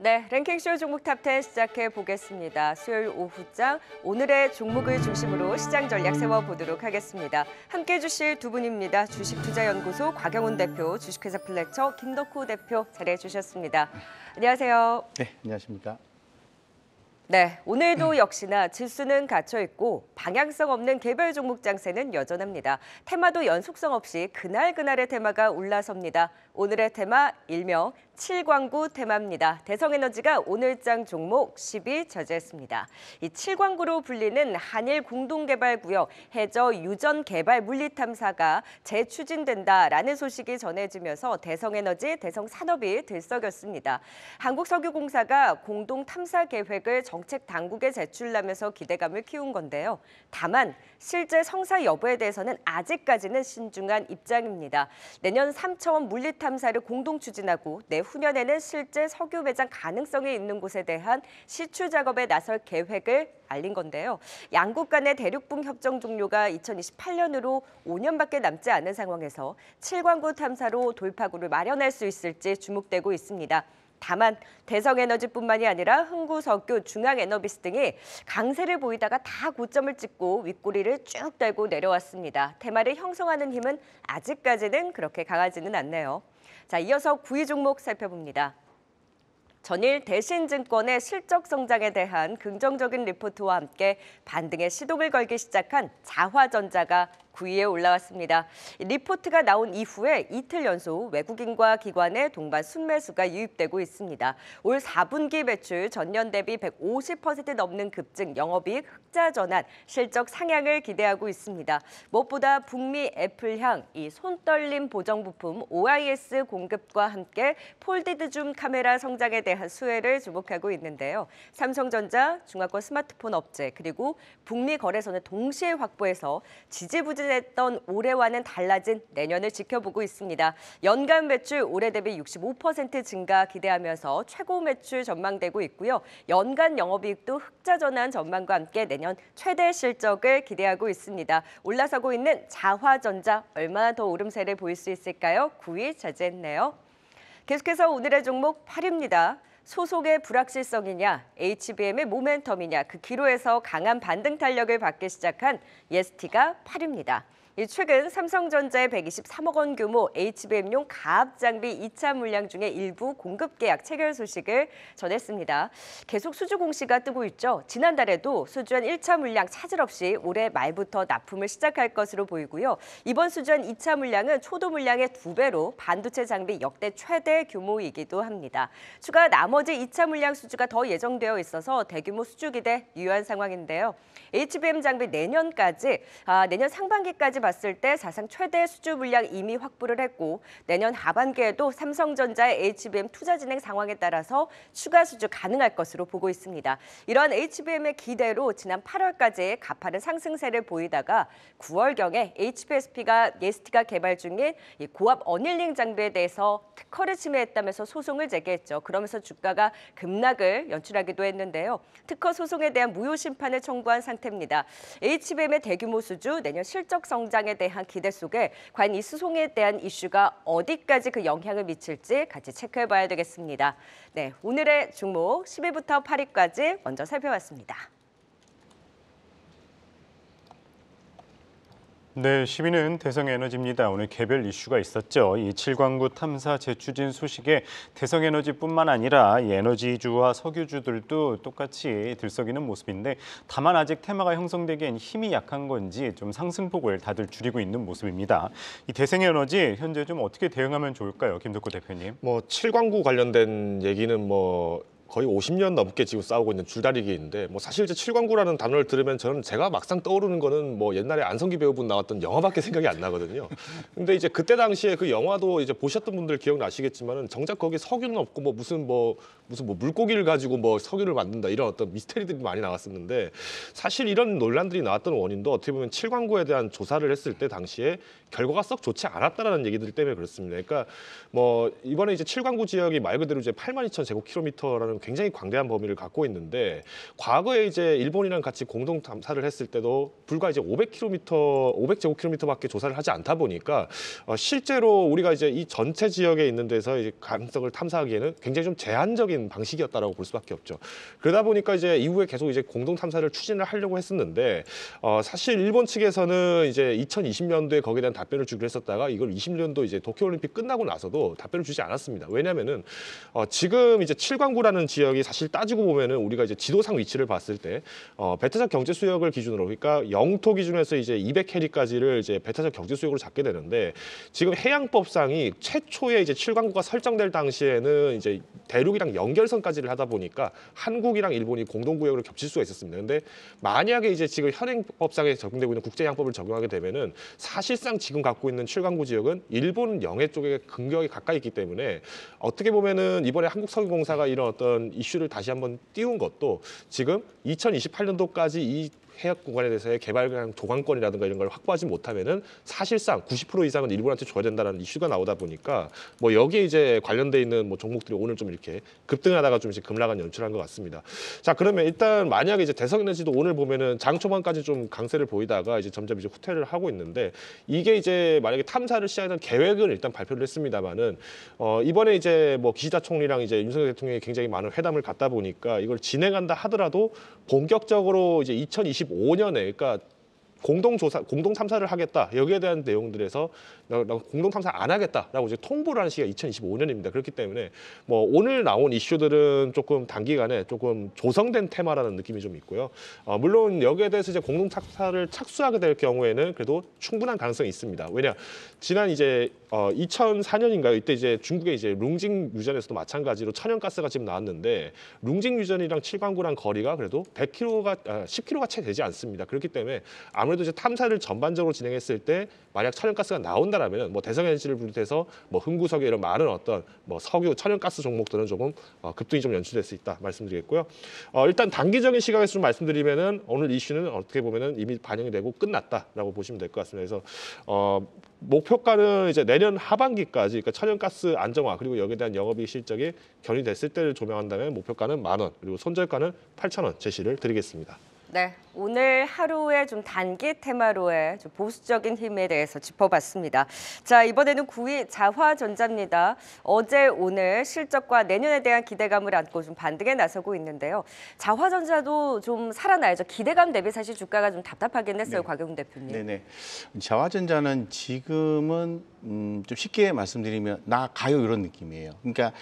네, 랭킹쇼 종목 탑텐 시작해 보겠습니다. 수요일 오후장 오늘의 종목을 중심으로 시장 전략 세워보도록 하겠습니다. 함께해 주실 두 분입니다. 주식투자연구소 곽영훈 대표, 주식회사 플래처 김덕호 대표 자리해 주셨습니다. 안녕하세요. 네, 안녕하십니까. 네, 오늘도 역시나 지수는 갇혀 있고 방향성 없는 개별 종목 장세는 여전합니다. 테마도 연속성 없이 그날 그날의 테마가 올라섭니다. 오늘의 테마 일명 칠광구 테마입니다. 대성에너지가 오늘장 종목 10위 저지했습니다. 이 칠광구로 불리는 한일 공동개발구역 해저 유전 개발 물리탐사가 재추진된다라는 소식이 전해지면서 대성에너지, 대성산업이 들썩였습니다. 한국석유공사가 공동 탐사 계획을 정책 당국에 제출하면서 기대감을 키운 건데요. 다만 실제 성사 여부에 대해서는 아직까지는 신중한 입장입니다. 내년 3차원 물리탐사 3사를 공동 추진하고 내후년에는 실제 석유 매장 가능성이 있는 곳에 대한 시추 작업에 나설 계획을 알린 건데요. 양국 간의 대륙붕 협정 종료가 2028년으로 5년밖에 남지 않은 상황에서 7광구 탐사로 돌파구를 마련할 수 있을지 주목되고 있습니다. 다만 대성에너지뿐만이 아니라 흥구석유, 중앙에너비스 등이 강세를 보이다가 다 고점을 찍고 윗꼬리를 쭉 달고 내려왔습니다. 테마를 형성하는 힘은 아직까지는 그렇게 강하지는 않네요. 자, 이어서 9위 종목 살펴봅니다. 전일 대신증권의 실적 성장에 대한 긍정적인 리포트와 함께 반등의 시동을 걸기 시작한 자화전자가 9위에 올라왔습니다. 리포트가 나온 이후에 이틀 연속 외국인과 기관의 동반 순매수가 유입되고 있습니다. 올 4분기 매출 전년 대비 150% 넘는 급증, 영업이익 흑자 전환, 실적 상향을 기대하고 있습니다. 무엇보다 북미 애플향, 이 손떨림 보정 부품 OIS 공급과 함께 폴디드 줌 카메라 성장에 대한 수혜를 주목하고 있는데요. 삼성전자, 중화권 스마트폰 업체, 그리고 북미 거래소는 동시에 확보해서 지지부진 출시됐던 올해와는 달라진 내년을 지켜보고 있습니다. 연간 매출 올해 대비 65% 증가 기대하면서 최고 매출 전망되고 있고요. 연간 영업이익도 흑자 전환 전망과 함께 내년 최대 실적을 기대하고 있습니다. 올라서고 있는 자화전자 얼마나 더 오름세를 보일 수 있을까요? 9위 차지했네요. 계속해서 오늘의 종목 8입니다. 위 소속의 불확실성이냐 HBM의 모멘텀이냐 그 기로에서 강한 반등 탄력을 받기 시작한 예스티가 8입니다. 최근 삼성전자의 123억 원 규모 HBM용 가압 장비 2차 물량 중에 일부 공급 계약 체결 소식을 전했습니다. 계속 수주 공시가 뜨고 있죠. 지난달에도 수주한 1차 물량 차질 없이 올해 말부터 납품을 시작할 것으로 보이고요. 이번 수주한 2차 물량은 초도 물량의 두배로 반도체 장비 역대 최대 규모이기도 합니다. 추가 나머지 2차 물량 수주가 더 예정되어 있어서 대규모 수주 기대 유효한 상황인데요. HBM 장비 내년까지 아, 내년 상반기까지 봤을 때 사상 최대 수주 물량 이미 확보를 했고 내년 하반기에도 삼성전자의 HBM 투자 진행 상황에 따라서 추가 수주 가능할 것으로 보고 있습니다. 이러한 HBM의 기대로 지난 8월까지 가파른 상승세를 보이다가 9월경에 HPSP가 예스티가 개발 중인 고압 어닐링 장비에 대해서 특허를 침해했다면서 소송을 제기했죠. 그러면서 주가가 급락을 연출하기도 했는데요. 특허 소송에 대한 무효 심판을 청구한 상태입니다. HBM의 대규모 수주, 내년 실적 성장 입장에 대한 기대 속에 과연 이수송에 대한 이슈가 어디까지 그 영향을 미칠지 같이 체크해봐야 되겠습니다. 네, 오늘의 종목 10위부터 8위까지 먼저 살펴봤습니다. 네, 시0위는 대성에너지입니다. 오늘 개별 이슈가 있었죠. 이 칠광구 탐사 재추진 소식에 대성에너지뿐만 아니라 에너지주와 석유주들도 똑같이 들썩이는 모습인데 다만 아직 테마가 형성되기엔 힘이 약한 건지 좀 상승폭을 다들 줄이고 있는 모습입니다. 이 대성에너지 현재 좀 어떻게 대응하면 좋을까요? 김덕구 대표님. 뭐 칠광구 관련된 얘기는 뭐 거의 50년 넘게 지금 싸우고 있는 줄다리기인데 뭐 사실 이제 칠광구라는 단어를 들으면 저는 제가 막상 떠오르는 거는 뭐 옛날에 안성기 배우분 나왔던 영화밖에 생각이 안 나거든요. 근데 이제 그때 당시에 그 영화도 이제 보셨던 분들 기억나시겠지만은 정작 거기 석유는 없고 뭐 무슨 뭐 무슨 뭐 물고기를 가지고 뭐 석유를 만든다 이런 어떤 미스테리들이 많이 나왔었는데 사실 이런 논란들이 나왔던 원인도 어떻게 보면 칠광구에 대한 조사를 했을 때 당시에 결과가 썩 좋지 않았다라는 얘기들 때문에 그렇습니다. 그러니까 뭐 이번에 이제 칠광구 지역이 말 그대로 이제 8만 2천 제곱킬로미터라는 보면 굉장히 광대한 범위를 갖고 있는데 과거에 이제 일본이랑 같이 공동 탐사를 했을 때도 불과 이제 500km, 500제곱킬로미터밖에 조사를 하지 않다 보니까 어, 실제로 우리가 이제 이 전체 지역에 있는 데서 이제 감성을 탐사하기에는 굉장히 좀 제한적인 방식이었다라고 볼 수밖에 없죠. 그러다 보니까 이제 이후에 계속 이제 공동 탐사를 추진을 하려고 했었는데 어, 사실 일본 측에서는 이제 2020년도에 거기에 대한 답변을 주기로 했었다가 이걸 20년도 이제 도쿄올림픽 끝나고 나서도 답변을 주지 않았습니다. 왜냐면은 어, 지금 이제 칠광구라는 지역이 사실 따지고 보면은 우리가 이제 지도상 위치를 봤을 때 어, 베타적 경제 수역을 기준으로 그러니까 영토 기준에서 이제 200해리까지를 이제 베타적 경제 수역으로 잡게 되는데 지금 해양법상이 최초에 이제 7광구가 설정될 당시에는 이제 대륙이랑 연결선까지를 하다 보니까 한국이랑 일본이 공동구역으로 겹칠 수가 있었습니다. 근데 만약에 이제 지금 현행법상에 적용되고 있는 국제양법을 적용하게 되면은 사실상 지금 갖고 있는 7광구 지역은 일본 영해 쪽에 근격이 가까이 있기 때문에 어떻게 보면은 이번에 한국석유공사가 이런 어떤 이런 이슈를 다시 한번 띄운 것도 지금 2028년도까지 이 해역 공간에 대해서의 개발 그냥 도강권이라든가 이런 걸 확보하지 못하면은 사실상 90% 이상은 일본한테 줘야 된다라는 이슈가 나오다 보니까 뭐 여기에 이제 관련돼 있는 뭐 종목들이 오늘 좀 이렇게 급등하다가 좀 이제 급락한 연출한 것 같습니다. 자 그러면 일단 만약에 이제 대성 에너지도 오늘 보면은 장 초반까지 좀 강세를 보이다가 이제 점점 이제 후퇴를 하고 있는데 이게 이제 만약에 탐사를 시작하는 계획을 일단 발표를 했습니다만은 어 이번에 이제 뭐 기시다 총리랑 이제 윤석열 대통령이 굉장히 많은 회담을 갖다 보니까 이걸 진행한다 하더라도 본격적으로 이제 2020 2015년에 그러니까 공동 조사, 공동 참사를 하겠다 여기에 대한 내용들에서 공동 참사안 하겠다라고 이제 통보를 하는 시기가 2025년입니다. 그렇기 때문에 뭐 오늘 나온 이슈들은 조금 단기간에 조금 조성된 테마라는 느낌이 좀 있고요. 어, 물론 여기에 대해서 이제 공동 탐사를 착수하게 될 경우에는 그래도 충분한 가능성이 있습니다. 왜냐 지난 이제 어 2004년인가요? 이때 이제 중국의 이제 룽징 유전에서도 마찬가지로 천연가스가 지금 나왔는데 룽징 유전이랑 칠광구랑 거리가 그래도 100km가 아, 10km가 채 되지 않습니다. 그렇기 때문에 아무래도 이제 탐사를 전반적으로 진행했을 때 만약 천연가스가 나온다라면 뭐 대성에너지를 비롯해서 뭐 흥구석유 이런 많은 어떤 뭐 석유, 천연가스 종목들은 조금 어, 급등이 좀 연출될 수 있다 말씀드리겠고요. 어, 일단 단기적인 시각에서 좀 말씀드리면은 오늘 이슈는 어떻게 보면은 이미 반영이 되고 끝났다라고 보시면 될 것 같습니다. 그래서 어, 목표가는 이제 내년 하반기까지 그러니까 천연가스 안정화 그리고 여기에 대한 영업이 실적이 견인됐을 때를 조명한다면 목표가는 만 원, 그리고 손절가는 8천 원 제시를 드리겠습니다. 네, 오늘 하루의 좀 단기 테마로의 좀 보수적인 힘에 대해서 짚어봤습니다. 자, 이번에는 9위 자화전자입니다. 어제 오늘 실적과 내년에 대한 기대감을 안고 좀 반등에 나서고 있는데요. 자화전자도 좀 살아나야죠. 기대감 대비 사실 주가가 좀 답답하긴 했어요, 네. 곽용 대표님. 네네. 자화전자는 지금은 음, 좀 쉽게 말씀드리면 나가요 이런 느낌이에요. 그러니까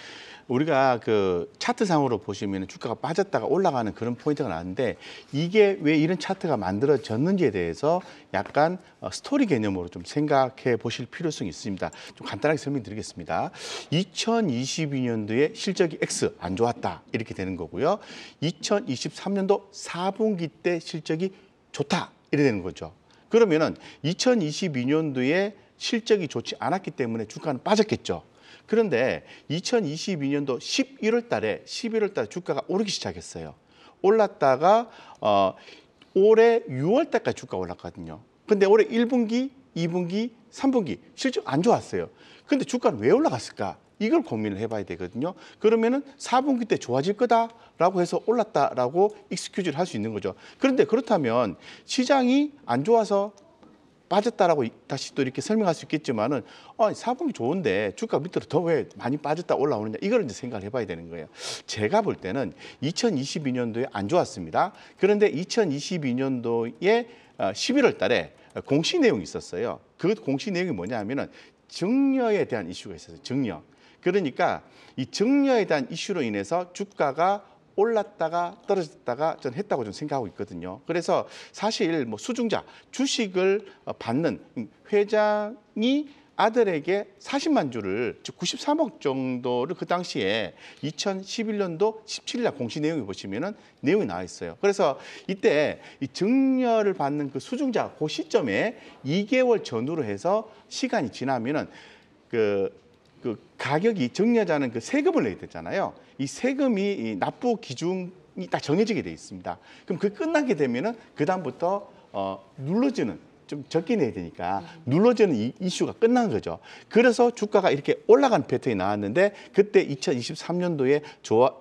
우리가 그 차트상으로 보시면 주가가 빠졌다가 올라가는 그런 포인트가 나는데 이게 왜 이런 차트가 만들어졌는지에 대해서 약간 어, 스토리 개념으로 좀 생각해 보실 필요성이 있습니다. 좀 간단하게 설명드리겠습니다. 2022년도에 실적이 X 안 좋았다 이렇게 되는 거고요. 2023년도 4분기 때 실적이 좋다 이래 되는 거죠. 그러면은 2022년도에 실적이 좋지 않았기 때문에 주가는 빠졌겠죠. 그런데 2022년도 11월 달에 11월 달에 주가가 오르기 시작했어요. 올랐다가 어 올해 6월 달까지 주가 올랐거든요. 근데 올해 1분기, 2분기, 3분기 실적 안 좋았어요. 근데 주가는 왜 올라갔을까? 이걸 고민을 해봐야 되거든요. 그러면은 4분기 때 좋아질 거다라고 해서 올랐다라고 익스큐즈를 할 수 있는 거죠. 그런데 그렇다면 시장이 안 좋아서 빠졌다라고 다시 또 이렇게 설명할 수 있겠지만은 어, 4분기 좋은데 주가 밑으로 더 왜 많이 빠졌다 올라오느냐 이걸 이제 생각을 해봐야 되는 거예요. 제가 볼 때는 2022년도에 안 좋았습니다. 그런데 2022년도에 11월 어, 달에 공시 내용이 있었어요. 그 공시 내용이 뭐냐 하면은 증여에 대한 이슈가 있었어요. 증여. 그러니까 이 증여에 대한 이슈로 인해서 주가가 올랐다가 떨어졌다가 전 했다고 좀 생각하고 있거든요. 그래서 사실 뭐 수중자 주식을 어, 받는 회장이 아들에게 40만 주를 즉 93억 정도를 그 당시에 2011년도 17일날 공시 내용을 보시면은 내용이 나와 있어요. 그래서 이때 이 증여를 받는 그 수중자 고그 시점에 2개월 전후로 해서 시간이 지나면은 그그 가격이 정리하자는 그 세금을 내야 되잖아요. 이 세금이 이 납부 기준이 딱 정해지게 돼 있습니다. 그럼 그 끝나게 되면은 그 다음부터 어, 눌러지는 좀 적게 내야 되니까 눌러지는 이, 이슈가 끝난 거죠. 그래서 주가가 이렇게 올라간 패턴이 나왔는데 그때 2023년도에 좋아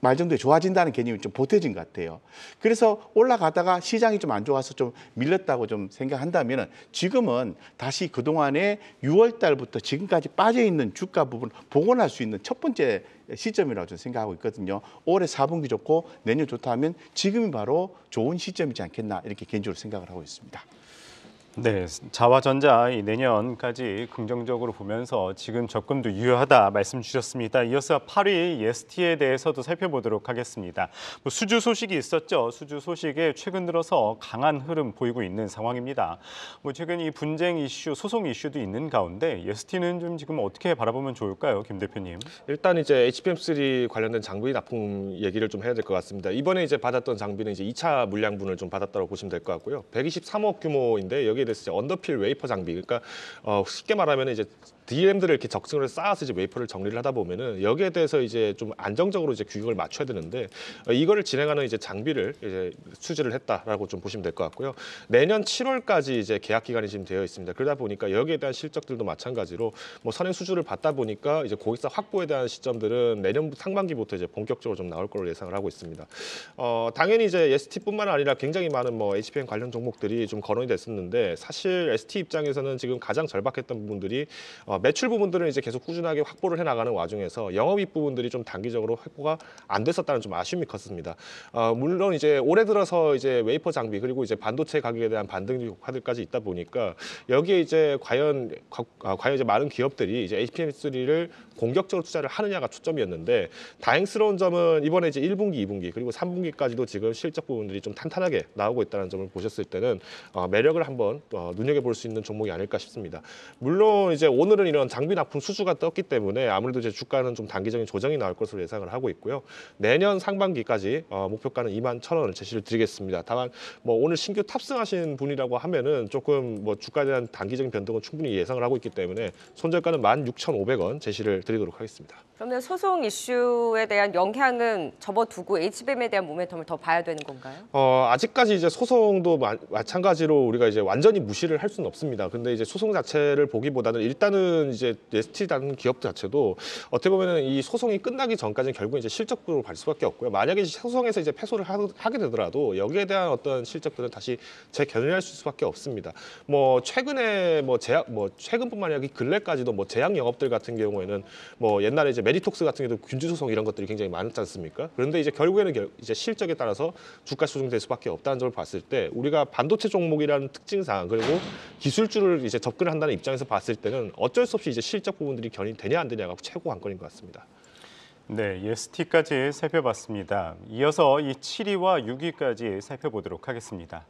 말정도에 좋아진다는 개념이 좀 보태진 것 같아요. 그래서 올라가다가 시장이 좀 안 좋아서 좀 밀렸다고 좀 생각한다면 지금은 다시 그동안에 6월 달부터 지금까지 빠져있는 주가 부분 복원할 수 있는 첫 번째 시점이라고 저는 생각하고 있거든요. 올해 4분기 좋고 내년 좋다 하면 지금이 바로 좋은 시점이지 않겠나 이렇게 개인적으로 생각을 하고 있습니다. 네, 자화전자 내년까지 긍정적으로 보면서 지금 접근도 유효하다 말씀 주셨습니다. 이어서 8위 예스티에 대해서도 살펴보도록 하겠습니다. 뭐 수주 소식이 있었죠. 수주 소식에 최근 들어서 강한 흐름 보이고 있는 상황입니다. 뭐 최근 이 분쟁 이슈, 소송 이슈도 있는 가운데 예스티는 좀 지금 어떻게 바라보면 좋을까요, 김 대표님? 일단 이제 HPM3 관련된 장비 납품 얘기를 좀 해야 될 것 같습니다. 이번에 이제 받았던 장비는 이제 2차 물량분을 좀 받았다고 보시면 될 것 같고요. 123억 규모인데 여기 됐을 때 언더필 웨이퍼 장비 그러니까 어, 쉽게 말하면 이제 DRAM들을 이렇게 적층을 쌓아서 이제 웨이퍼를 정리를 하다 보면은 여기에 대해서 이제 좀 안정적으로 이제 규격을 맞춰야 되는데 어, 이거를 진행하는 이제 장비를 이제 수주를 했다라고 좀 보시면 될 것 같고요. 내년 7월까지 이제 계약 기간이 지금 되어 있습니다. 그러다 보니까 여기에 대한 실적들도 마찬가지로 뭐 선행 수주를 받다 보니까 이제 고객사 확보에 대한 시점들은 내년 상반기부터 이제 본격적으로 좀 나올 걸로 예상을 하고 있습니다. 어, 당연히 이제 ST뿐만 아니라 굉장히 많은 뭐 HPM 관련 종목들이 좀 거론이 됐었는데 사실 ST 입장에서는 지금 가장 절박했던 부분들이 어, 어, 매출 부분들은 이제 계속 꾸준하게 확보를 해 나가는 와중에서 영업이익 부분들이 좀 단기적으로 확보가 안 됐었다는 좀 아쉬움이 컸습니다. 어, 물론 이제 올해 들어서 이제 웨이퍼 장비 그리고 이제 반도체 가격에 대한 반등 효과들까지 있다 보니까 여기에 이제 과연 과, 어, 과연 이제 많은 기업들이 이제 HPM3를 공격적으로 투자를 하느냐가 초점이었는데 다행스러운 점은 이번에 이제 1분기, 2분기 그리고 3분기까지도 지금 실적 부분들이 좀 탄탄하게 나오고 있다는 점을 보셨을 때는 어, 매력을 한번 어, 눈여겨볼 수 있는 종목이 아닐까 싶습니다. 물론 이제 오늘은 최근 이런 장비 납품 수주가 떴기 때문에 아무래도 이제 주가는 좀 단기적인 조정이 나올 것으로 예상을 하고 있고요. 내년 상반기까지 어, 목표가는 2만 천 원을 제시를 드리겠습니다. 다만 뭐 오늘 신규 탑승하신 분이라고 하면은 조금 뭐 주가에 대한 단기적인 변동은 충분히 예상을 하고 있기 때문에 손절가는 16,500원 제시를 드리도록 하겠습니다. 그러면 소송 이슈에 대한 영향은 접어두고 HBM에 대한 모멘텀을 더 봐야 되는 건가요? 어, 아직까지 이제 소송도 마, 마찬가지로 우리가 이제 완전히 무시를 할 수는 없습니다. 근데 이제 소송 자체를 보기보다는 일단은 모든 이제 네스티라는 기업 자체도 어떻게 보면은 이 소송이 끝나기 전까지는 결국 이제 실적으로 갈 수밖에 없고요. 만약에 소송에서 이제 패소를 하게 되더라도 여기에 대한 어떤 실적들은 다시 재견인할 수밖에 없습니다. 뭐 최근에 뭐 제약 뭐 최근뿐만 아니라 근래까지도 뭐 제약 영업들 같은 경우에는 뭐 옛날에 이제 메디톡스 같은 경우도 균주 소송 이런 것들이 굉장히 많았지 않습니까? 그런데 이제 결국에는 이제 실적에 따라서 주가 조정될 수밖에 없다는 점을 봤을 때 우리가 반도체 종목이라는 특징상 그리고 기술주를 이제 접근한다는 입장에서 봤을 때는 어쩔 어쩔 수 없이 이제 실적 부분들이 견인되냐 안 되냐가 최고 관건인 것 같습니다. 네, 예스티까지 살펴봤습니다. 이어서 이 7위와 6위까지 살펴보도록 하겠습니다.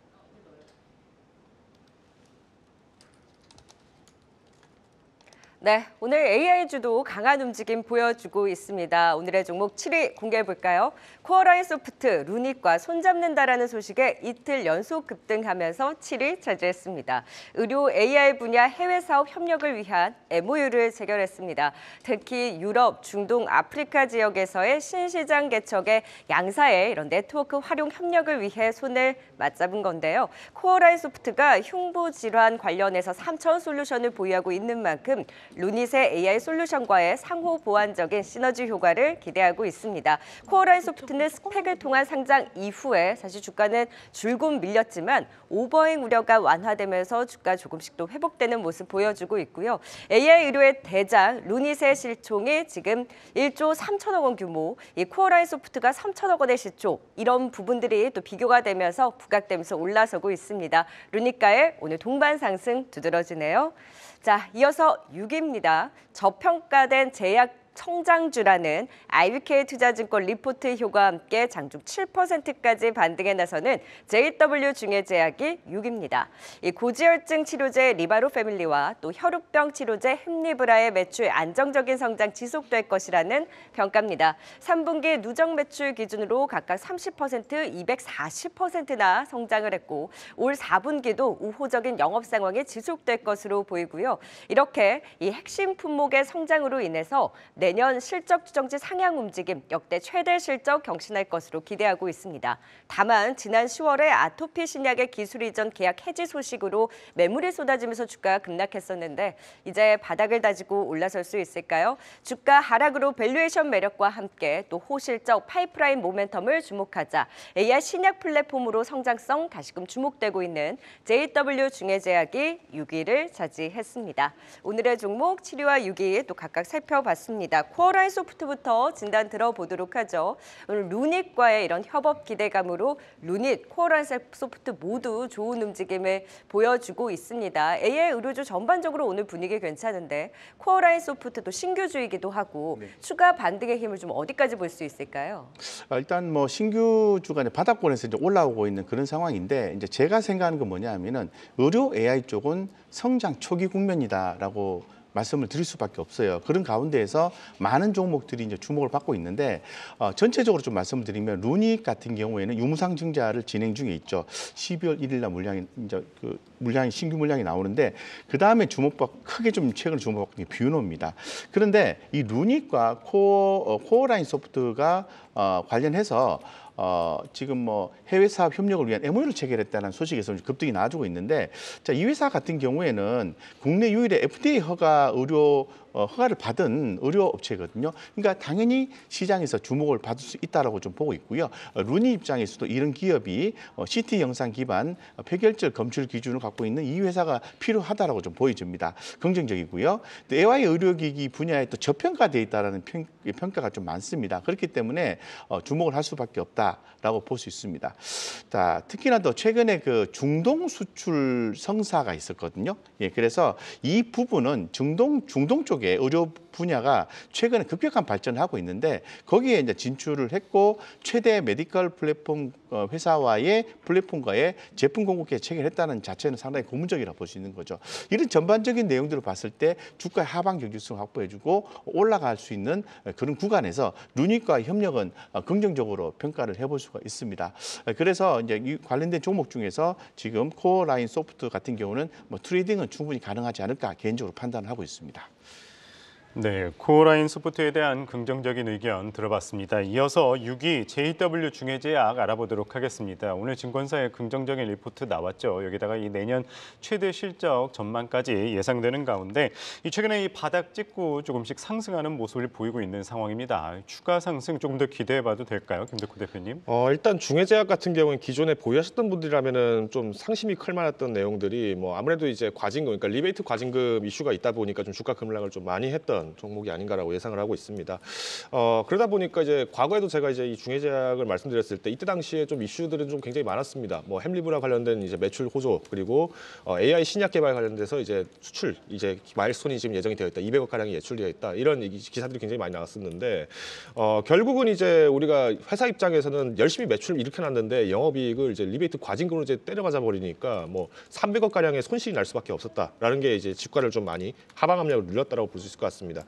네, 오늘 AI 주도 강한 움직임 보여주고 있습니다. 오늘의 종목 7위 공개해 볼까요? 코어라인 소프트, 루닉과 손잡는다라는 소식에 이틀 연속 급등하면서 7위 차지했습니다. 의료 AI 분야 해외 사업 협력을 위한 MOU를 체결했습니다. 특히 유럽, 중동, 아프리카 지역에서의 신시장 개척에 양사의 이런 네트워크 활용 협력을 위해 손을 맞잡은 건데요. 코어라인 소프트가 흉부 질환 관련해서 3차원 솔루션을 보유하고 있는 만큼 루닛의 AI 솔루션과의 상호 보완적인 시너지 효과를 기대하고 있습니다. 코어라인 소프트는 스펙을 통한 상장 이후에 사실 주가는 줄곧 밀렸지만 오버행 우려가 완화되면서 주가 조금씩 또 회복되는 모습 보여주고 있고요. AI 의료의 대장 루닛의 실총이 지금 1조 3천억 원 규모, 이 코어라인 소프트가 3천억 원의 실총 이런 부분들이 또 비교가 되면서 부각되면서 올라서고 있습니다. 루닛가의 오늘 동반 상승 두드러지네요. 자, 이어서 6위입니다. 저평가된 제약 청장주라는 IBK 투자증권 리포트 효과와 함께 장중 7%까지 반등에 나서는 JW 중해제약이 6입니다. 이 고지혈증 치료제 리바로 패밀리와 또 혈우병 치료제 햄리브라의 매출 안정적인 성장 지속될 것이라는 평가입니다. 3분기 누적 매출 기준으로 각각 30%, 240%나 성장을 했고 올 4분기도 우호적인 영업 상황이 지속될 것으로 보이고요. 이렇게 이 핵심 품목의 성장으로 인해서 내년 실적 추정치 상향 움직임 역대 최대 실적 경신할 것으로 기대하고 있습니다. 다만 지난 10월에 아토피 신약의 기술 이전 계약 해지 소식으로 매물이 쏟아지면서 주가가 급락했었는데 이제 바닥을 다지고 올라설 수 있을까요? 주가 하락으로 밸류에이션 매력과 함께 또 호실적 파이프라인 모멘텀을 주목하자 AI 신약 플랫폼으로 성장성 다시금 주목되고 있는 JW 중해제약이 6위를 차지했습니다. 오늘의 종목 7위와 6위 또 각각 살펴봤습니다. 있습니다. 쿼어라이 소프트부터 진단 들어보도록 하죠. 오늘 루닛과의 이런 협업 기대감으로 루닛, 쿼어라이 소프트 모두 좋은 움직임을 보여주고 있습니다. AA 의료주 전반적으로 오늘 분위기 괜찮은데 쿼어라이 소프트도 신규주이기도 하고 네. 추가 반등의 힘을 좀 어디까지 볼 수 있을까요? 아, 일단 뭐 신규 주간에 바닥권에서 이제 올라오고 있는 그런 상황인데 이제 제가 생각하는 건 뭐냐 하면 의료 AI 쪽은 성장 초기 국면이다라고 말씀을 드릴 수밖에 없어요. 그런 가운데에서 많은 종목들이 이제 주목을 받고 있는데 어, 전체적으로 좀 말씀을 드리면 루닉 같은 경우에는 유무상증자를 진행 중에 있죠. 12월 1일 날 물량이 이제 그 물량이 신규 물량이 나오는데 그 다음에 주목받 크게 좀 최근 주목받고 는게 비유노입니다. 그런데 이 루닉과 코어 어, 코어라인 소프트가 어, 관련해서 어, 지금 뭐 해외 사업 협력을 위한 MOU를 체결했다는 소식에서 급등이 나아지고 있는데 자, 이 회사 같은 경우에는 국내 유일의 FDA 허가 의료 어, 허가를 받은 의료 업체거든요. 그러니까 당연히 시장에서 주목을 받을 수 있다라고 좀 보고 있고요. 어, 루니 입장에서도 이런 기업이 CT 어, 영상 기반 폐결절 검출 기준을 갖고 있는 이 회사가 필요하다라고 좀 보여집니다. 긍정적이고요. 또 AI 의료기기 분야에 또 저평가돼 있다라는 평, 평가가 좀 많습니다. 그렇기 때문에 주목을 할 수밖에 없다라고 볼 수 있습니다. 자, 특히나 또 최근에 그 중동 수출 성사가 있었거든요. 예, 그래서 이 부분은 중동 중동 쪽에 쪽에 의료 분야가 최근에 급격한 발전을 하고 있는데 거기에 이제 진출을 했고 최대 메디컬 플랫폼 어, 회사와의 플랫폼과의 제품 공급에 체결했다는 자체는 상당히 고문적이라 고볼 수 있는 거죠. 이런 전반적인 내용들을 봤을 때 주가의 하방 경직성을 확보해주고 올라갈 수 있는 어, 그런 구간에서 루닉과 협력은 어, 긍정적으로 평가를 해볼 수가 있습니다. 그래서 이제 이 관련된 종목 중에서 지금 코어 라인 소프트 같은 경우는 뭐 트레이딩은 충분히 가능하지 않을까 개인적으로 판단을 하고 있습니다. 네, 코어라인 소프트에 대한 긍정적인 의견 들어봤습니다. 이어서 6위 JW 중해제약 알아보도록 하겠습니다. 오늘 증권사의 긍정적인 리포트 나왔죠. 여기다가 이 내년 최대 실적 전망까지 예상되는 가운데 이 최근에 이 바닥 찍고 조금씩 상승하는 모습을 보이고 있는 상황입니다. 추가 상승 조금 더 기대해봐도 될까요, 김덕구 대표님? 어, 일단 중해제약 같은 경우는 기존에 보유하셨던 분들이라면은 좀 상심이 클 만했던 내용들이 뭐 아무래도 이제 과징금, 그러니까 리베이트 과징금 이슈가 있다 보니까 좀 주가 급락을 좀 많이 했던. 중요 종목이 아닌가라고 예상을 하고 있습니다. 어, 그러다 보니까 이제 과거에도 제가 이제 이 중해제약을 말씀드렸을 때 이때 당시에 좀 이슈들은 좀 굉장히 많았습니다. 뭐 햄리브라 관련된 이제 매출 호조 그리고 어, AI 신약 개발 관련돼서 이제 수출 이제 마일스톤이 지금 예정이 되어 있다. 200억 가량이 예출되어 있다. 이런 기사들이 굉장히 많이 나왔었는데 어, 결국은 이제 우리가 회사 입장에서는 열심히 매출을 일으켜놨는데 영업이익을 이제 리베이트 과징금으로 이제 때려맞아 버리니까 뭐 300억 가량의 손실이 날 수밖에 없었다라는 게 이제 주가를 좀 많이 하방 압력을 눌렸다라고 볼 수 있을 것 같습니다. 있습니다.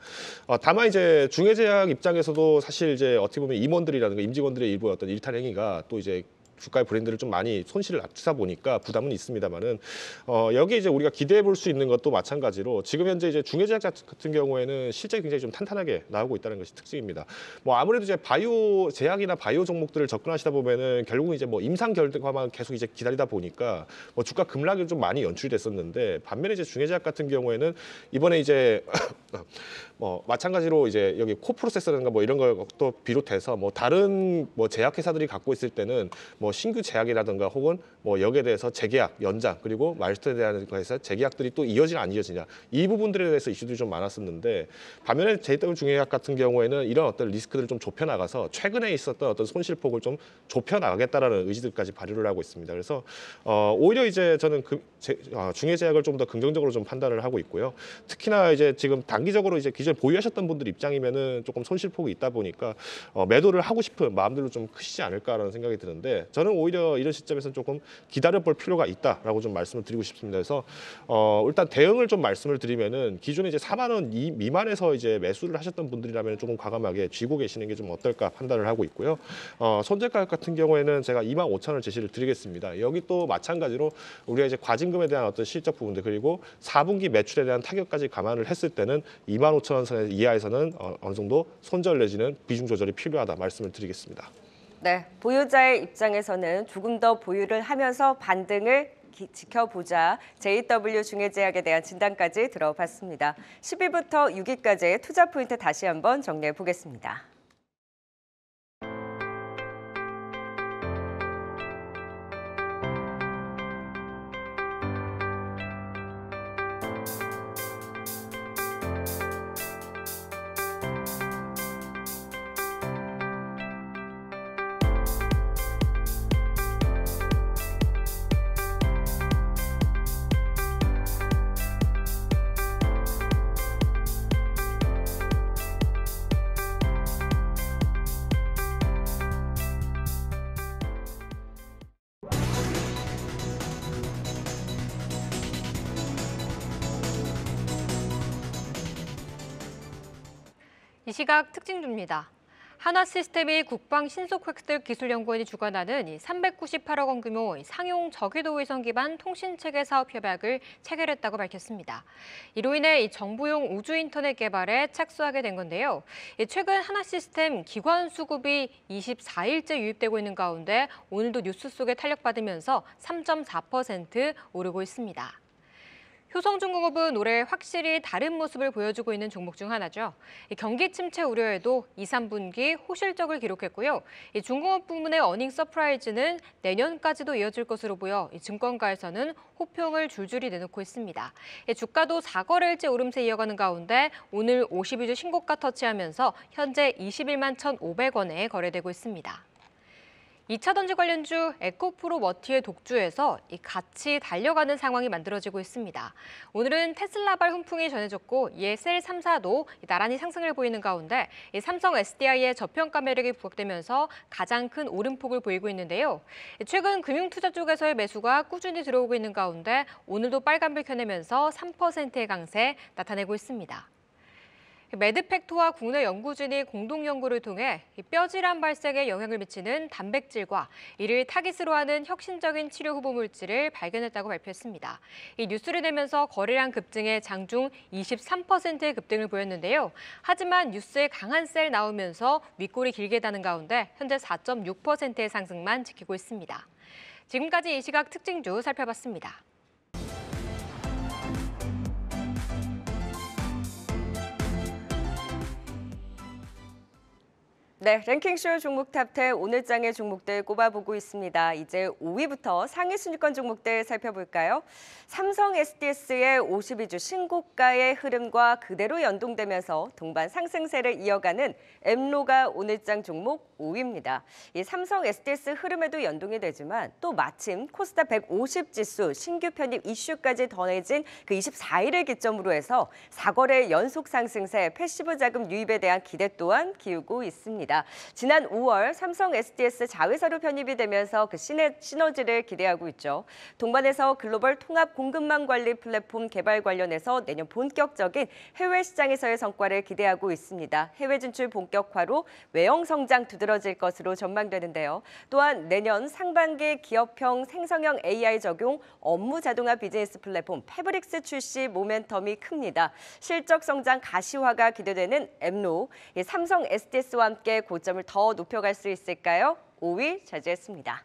어, 다만 이제 중해제약 입장에서도 사실 이제 어떻게 보면 임원들이라든가 임직원들의 일부 어떤 일탈 행위가 또 이제 주가의 브랜드를 좀 많이 손실을 낮추다 보니까 부담은 있습니다만은 어, 여기 이제 우리가 기대해 볼 수 있는 것도 마찬가지로 지금 현재 이제 중해 제약 같은 경우에는 실제 굉장히 좀 탄탄하게 나오고 있다는 것이 특징입니다. 뭐 아무래도 이제 바이오 제약이나 바이오 종목들을 접근하시다 보면은 결국은 이제 뭐 임상 결과만 계속 이제 기다리다 보니까 뭐 주가 급락이 좀 많이 연출됐었는데 반면에 이제 중해 제약 같은 경우에는 이번에 이제 어, 뭐 마찬가지로 이제 여기 코 프로세서라든가 뭐 이런 것도 비롯해서 뭐 다른 뭐 제약회사들이 갖고 있을 때는 뭐 신규 제약이라든가 혹은 뭐 역에 대해서 재계약, 연장 그리고 마일스터에 대한 에서 재계약들이 또 이어지냐 안 이어지냐 이 부분들에 대해서 이슈들이 좀 많았었는데 반면에 제이더블 중의약 같은 경우에는 이런 어떤 리스크들을 좀 좁혀 나가서 최근에 있었던 어떤 손실폭을 좀 좁혀 나가겠다라는 의지들까지 발휘를 하고 있습니다. 그래서 어, 오히려 이제 저는 그, 제, 어, 중해 제약을 좀 더 긍정적으로 좀 판단을 하고 있고요. 특히나 이제 지금 단기적으로 이제 기준 기존 보유하셨던 분들 입장이면은 조금 손실폭이 있다 보니까 어, 매도를 하고 싶은 마음들로 좀 크시지 않을까라는 생각이 드는데 저는 오히려 이런 시점에서는 조금 기다려볼 필요가 있다라고 좀 말씀을 드리고 싶습니다. 그래서 어, 일단 대응을 좀 말씀을 드리면은 기존에 이제 4만 원 미만에서 이제 매수를 하셨던 분들이라면 조금 과감하게 쥐고 계시는 게 좀 어떨까 판단을 하고 있고요. 어, 손재 가격 같은 경우에는 제가 2만 5천 원 제시를 드리겠습니다. 여기 또 마찬가지로 우리가 이제 과징금에 대한 어떤 실적 부분들 그리고 4분기 매출에 대한 타격까지 감안을 했을 때는 2만 5천 선에서 이하에서는 어, 어느 정도 손절 내지는 비중 조절이 필요하다 말씀을 드리겠습니다. 네, 보유자의 입장에서는 조금 더 보유를 하면서 반등을 기, 지켜보자 JW 중해제약에 대한 진단까지 들어봤습니다. 10위부터 6위까지의 투자 포인트 다시 한번 정리해 보겠습니다. 시각 특징 줍니다. 한화 시스템이 국방 신속 획득 기술연구원이 주관하는 398억 원 규모 상용 저궤도 위성 기반 통신 체계 사업 협약을 체결했다고 밝혔습니다. 이로 인해 정부용 우주 인터넷 개발에 착수하게 된 건데요. 최근 한화 시스템 기관 수급이 24일째 유입되고 있는 가운데 오늘도 뉴스 속에 탄력받으면서 3.4% 오르고 있습니다. 효성중공업은 올해 확실히 다른 모습을 보여주고 있는 종목 중 하나죠. 경기 침체 우려에도 2, 3분기 호실적을 기록했고요. 중공업 부문의 어닝 서프라이즈는 내년까지도 이어질 것으로 보여 증권가에서는 호평을 줄줄이 내놓고 있습니다. 주가도 4거래일째 오름세 이어가는 가운데 오늘 52주 신고가 터치하면서 현재 21만 1,500원에 거래되고 있습니다. 2차 던지 관련주 에코프로 워티의 독주에서 같이 달려가는 상황이 만들어지고 있습니다. 오늘은 테슬라발 훈풍이 전해졌고 이에 셀 3사도 나란히 상승을 보이는 가운데 삼성 SDI의 저평가 매력이 부각되면서 가장 큰 오름폭을 보이고 있는데요. 최근 금융투자 쪽에서의 매수가 꾸준히 들어오고 있는 가운데 오늘도 빨간불 켜내면서 3%의 강세 나타내고 있습니다. 매드팩토와 국내 연구진이 공동 연구를 통해 뼈질환 발생에 영향을 미치는 단백질과 이를 타깃으로 하는 혁신적인 치료 후보 물질을 발견했다고 발표했습니다. 이 뉴스를 내면서 거래량 급증에 장중 23%의 급등을 보였는데요. 하지만 뉴스에 강한 셀 나오면서 윗골이 길게 다는 가운데 현재 4.6%의 상승만 지키고 있습니다. 지금까지 이 시각 특징주 살펴봤습니다. 네, 랭킹쇼 종목 탑1 오늘장의 종목들 꼽아보고 있습니다. 이제 5위부터 상위 순위권 종목들 살펴볼까요? 삼성 SDS의 52주 신고가의 흐름과 그대로 연동되면서 동반 상승세를 이어가는 엠로가 오늘장 종목 5위입니다. 이 삼성 SDS 흐름에도 연동이 되지만 또 마침 코스닥 150 지수 신규 편입 이슈까지 더해진 그 24일을 기점으로 해서 사거래 연속 상승세 패시브 자금 유입에 대한 기대 또한 기우고 있습니다. 있습니다. 지난 5월 삼성 SDS 자회사로 편입이 되면서 그 시너지를 기대하고 있죠. 동반에서 글로벌 통합 공급망 관리 플랫폼 개발 관련해서 내년 본격적인 해외 시장에서의 성과를 기대하고 있습니다. 해외 진출 본격화로 외형 성장 두드러질 것으로 전망되는데요. 또한 내년 상반기 기업형 생성형 AI 적용 업무 자동화 비즈니스 플랫폼 패브릭스 출시 모멘텀이 큽니다. 실적 성장 가시화가 기대되는 엠로, 삼성 SDS와 함께 고점을 더 높여갈 수 있을까요? 5위 차지했습니다.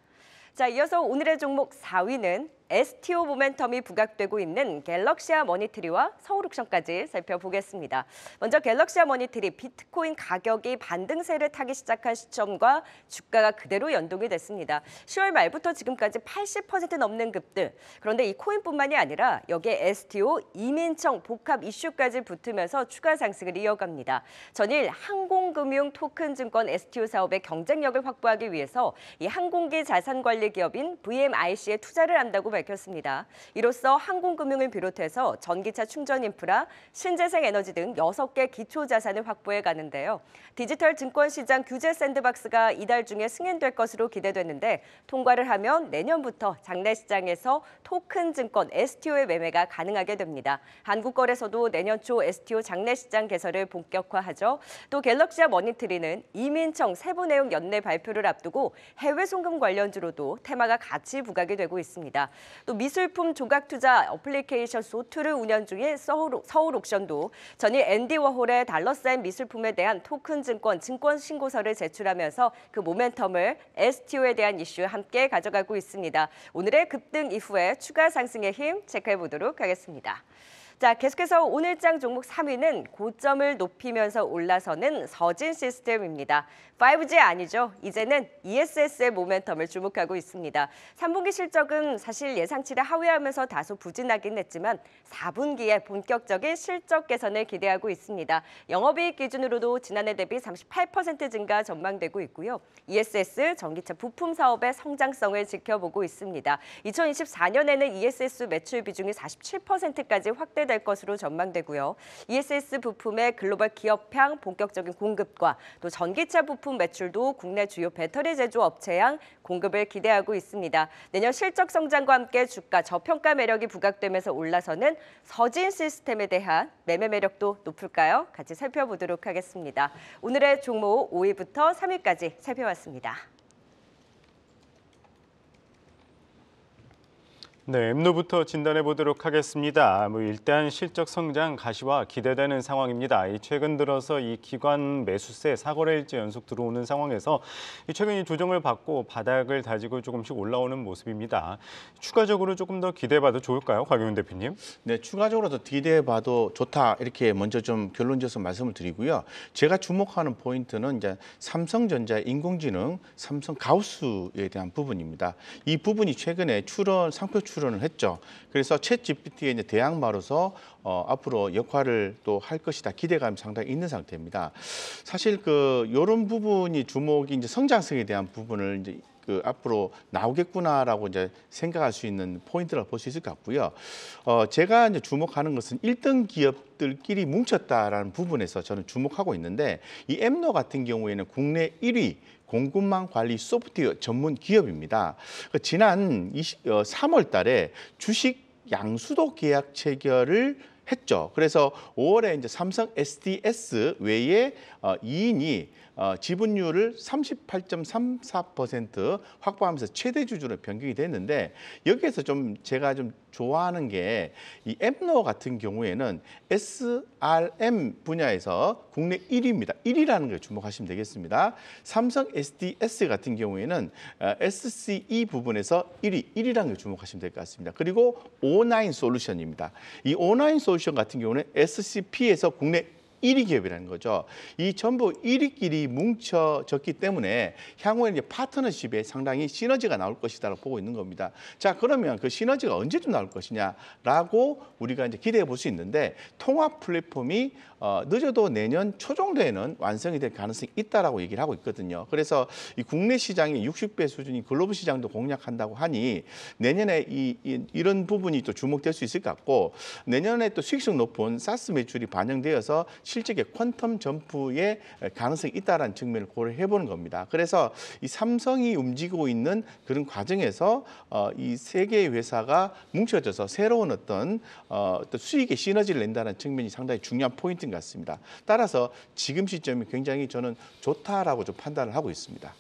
자, 이어서 오늘의 종목 4위는 STO 모멘텀이 부각되고 있는 갤럭시아 머니트리와 서울옥션까지 살펴보겠습니다. 먼저 갤럭시아 머니트리 비트코인 가격이 반등세를 타기 시작한 시점과 주가가 그대로 연동이 됐습니다. 10월 말부터 지금까지 80% 넘는 급등. 그런데 이 코인뿐만이 아니라 여기에 STO, 이민청 복합 이슈까지 붙으면서 추가 상승을 이어갑니다. 전일 항공금융 토큰 증권 STO 사업의 경쟁력을 확보하기 위해서 이 항공기 자산관리 기업인 VMIC에 투자를 한다고 밝혔습니다. 밝혔습니다. 이로써 항공금융을 비롯해서 전기차 충전 인프라, 신재생 에너지 등 6개 기초 자산을 확보해 가는데요. 디지털 증권 시장 규제 샌드박스가 이달 중에 승인될 것으로 기대됐는데 통과를 하면 내년부터 장례시장에서 토큰 증권 STO의 매매가 가능하게 됩니다. 한국거래소도 내년 초 STO 장례시장 개설을 본격화하죠. 또 갤럭시와 머니트리는 이민청 세부 내용 연내 발표를 앞두고 해외 송금 관련주로도 테마가 같이 부각이 되고 있습니다. 또 미술품 조각 투자 어플리케이션 소투를 운영 중인 서울, 서울 옥션도 전일 앤디 워홀의 달러사인 미술품에 대한 토큰 증권 증권 신고서를 제출하면서 그 모멘텀을 STO에 대한 이슈 함께 가져가고 있습니다. 오늘의 급등 이후에 추가 상승의 힘 체크해 보도록 하겠습니다. 자, 계속해서 오늘장 종목 3위는 고점을 높이면서 올라서는 서진 시스템입니다. 5G 아니죠. 이제는 ESS의 모멘텀을 주목하고 있습니다. 3분기 실적은 사실 예상치를 하회하면서 다소 부진하긴 했지만 4분기에 본격적인 실적 개선을 기대하고 있습니다. 영업이익 기준으로도 지난해 대비 38% 증가 전망되고 있고요. ESS 전기차 부품 사업의 성장성을 지켜보고 있습니다. 2024년에는 ESS 매출 비중이 47%까지 확대됩니다. 될 것으로 전망되고요. ESS 부품의 글로벌 기업향 본격적인 공급과 또 전기차 부품 매출도 국내 주요 배터리 제조 업체향 공급을 기대하고 있습니다. 내년 실적 성장과 함께 주가 저평가 매력이 부각되면서 올라서는 서진 시스템에 대한 매매 매력도 높을까요? 같이 살펴보도록 하겠습니다. 오늘의 종목 5위부터 3위까지 살펴봤습니다. 네, 엠로부터 진단해 보도록 하겠습니다. 뭐 일단 실적 성장 가시와 기대되는 상황입니다. 이 최근 들어서 이 기관 매수세 사거래일째 연속 들어오는 상황에서 이 최근 에 조정을 받고 바닥을 다지고 조금씩 올라오는 모습입니다. 추가적으로 조금 더 기대해봐도 좋을까요, 곽영 대표님? 네, 추가적으로 더 기대해봐도 좋다 이렇게 먼저 좀 결론지어서 말씀을 드리고요. 제가 주목하는 포인트는 이제 삼성전자 인공지능, 삼성 가우스에 대한 부분입니다. 이 부분이 최근에 출원 상표 출 출연을 했죠. 그래서 챗 GPT의 이제 대항마로서 어, 앞으로 역할을 또 할 것이다 기대감이 상당히 있는 상태입니다. 사실 그 이런 부분이 주목이 이제 성장성에 대한 부분을 이제 그 앞으로 나오겠구나라고 이제 생각할 수 있는 포인트라고볼 수 있을 것 같고요. 어, 제가 이제 주목하는 것은 일등 기업들끼리 뭉쳤다라는 부분에서 저는 주목하고 있는데 이 엠노 같은 경우에는 국내 1위 공급망 관리 소프트웨어 전문 기업입니다. 그 지난 3월 어, 달에 주식 양수도 계약 체결을 했죠. 그래서 5월에 이제 삼성 SDS 외에 2인이 어, 어, 지분율을 38.34% 확보하면서 최대 주주로 변경이 됐는데 여기에서 좀 제가 좀 좋아하는 게 이 엠노 같은 경우에는 SRM 분야에서 국내 1위입니다. 1위라는 걸 주목하시면 되겠습니다. 삼성 SDS 같은 경우에는 SCE 어, 부분에서 1위, 1위라는 걸 주목하시면 될 것 같습니다. 그리고 오나인 솔루션입니다. 이 오나인 솔루션 같은 경우는 SCP에서 국내 1위 기업이라는 거죠. 이 전부 1위끼리 뭉쳐졌기 때문에 향후에 이제 파트너십에 상당히 시너지가 나올 것이다라고 보고 있는 겁니다. 자, 그러면 그 시너지가 언제쯤 나올 것이냐라고 우리가 이제 기대해 볼 수 있는데 통합 플랫폼이 어, 늦어도 내년 초 정도에는 완성이 될 가능성이 있다라고 얘기를 하고 있거든요. 그래서 이 국내 시장이 60배 수준인 글로벌 시장도 공략한다고 하니 내년에 이, 이, 런 부분이 또 주목될 수 있을 것 같고 내년에 또 수익성 높은 사스 매출이 반영되어서 실제의 퀀텀 점프의 가능성이 있다는 측면을 고려해 보는 겁니다. 그래서 이 삼성이 움직이고 있는 그런 과정에서 어, 이세 계의 회사가 뭉쳐져서 새로운 어떤, 어, 어떤 수익의 시너지를 낸다는 측면이 상당히 중요한 포인트인 것 같습니다. 따라서 지금 시점이 굉장히 저는 좋다라고 좀 판단을 하고 있습니다.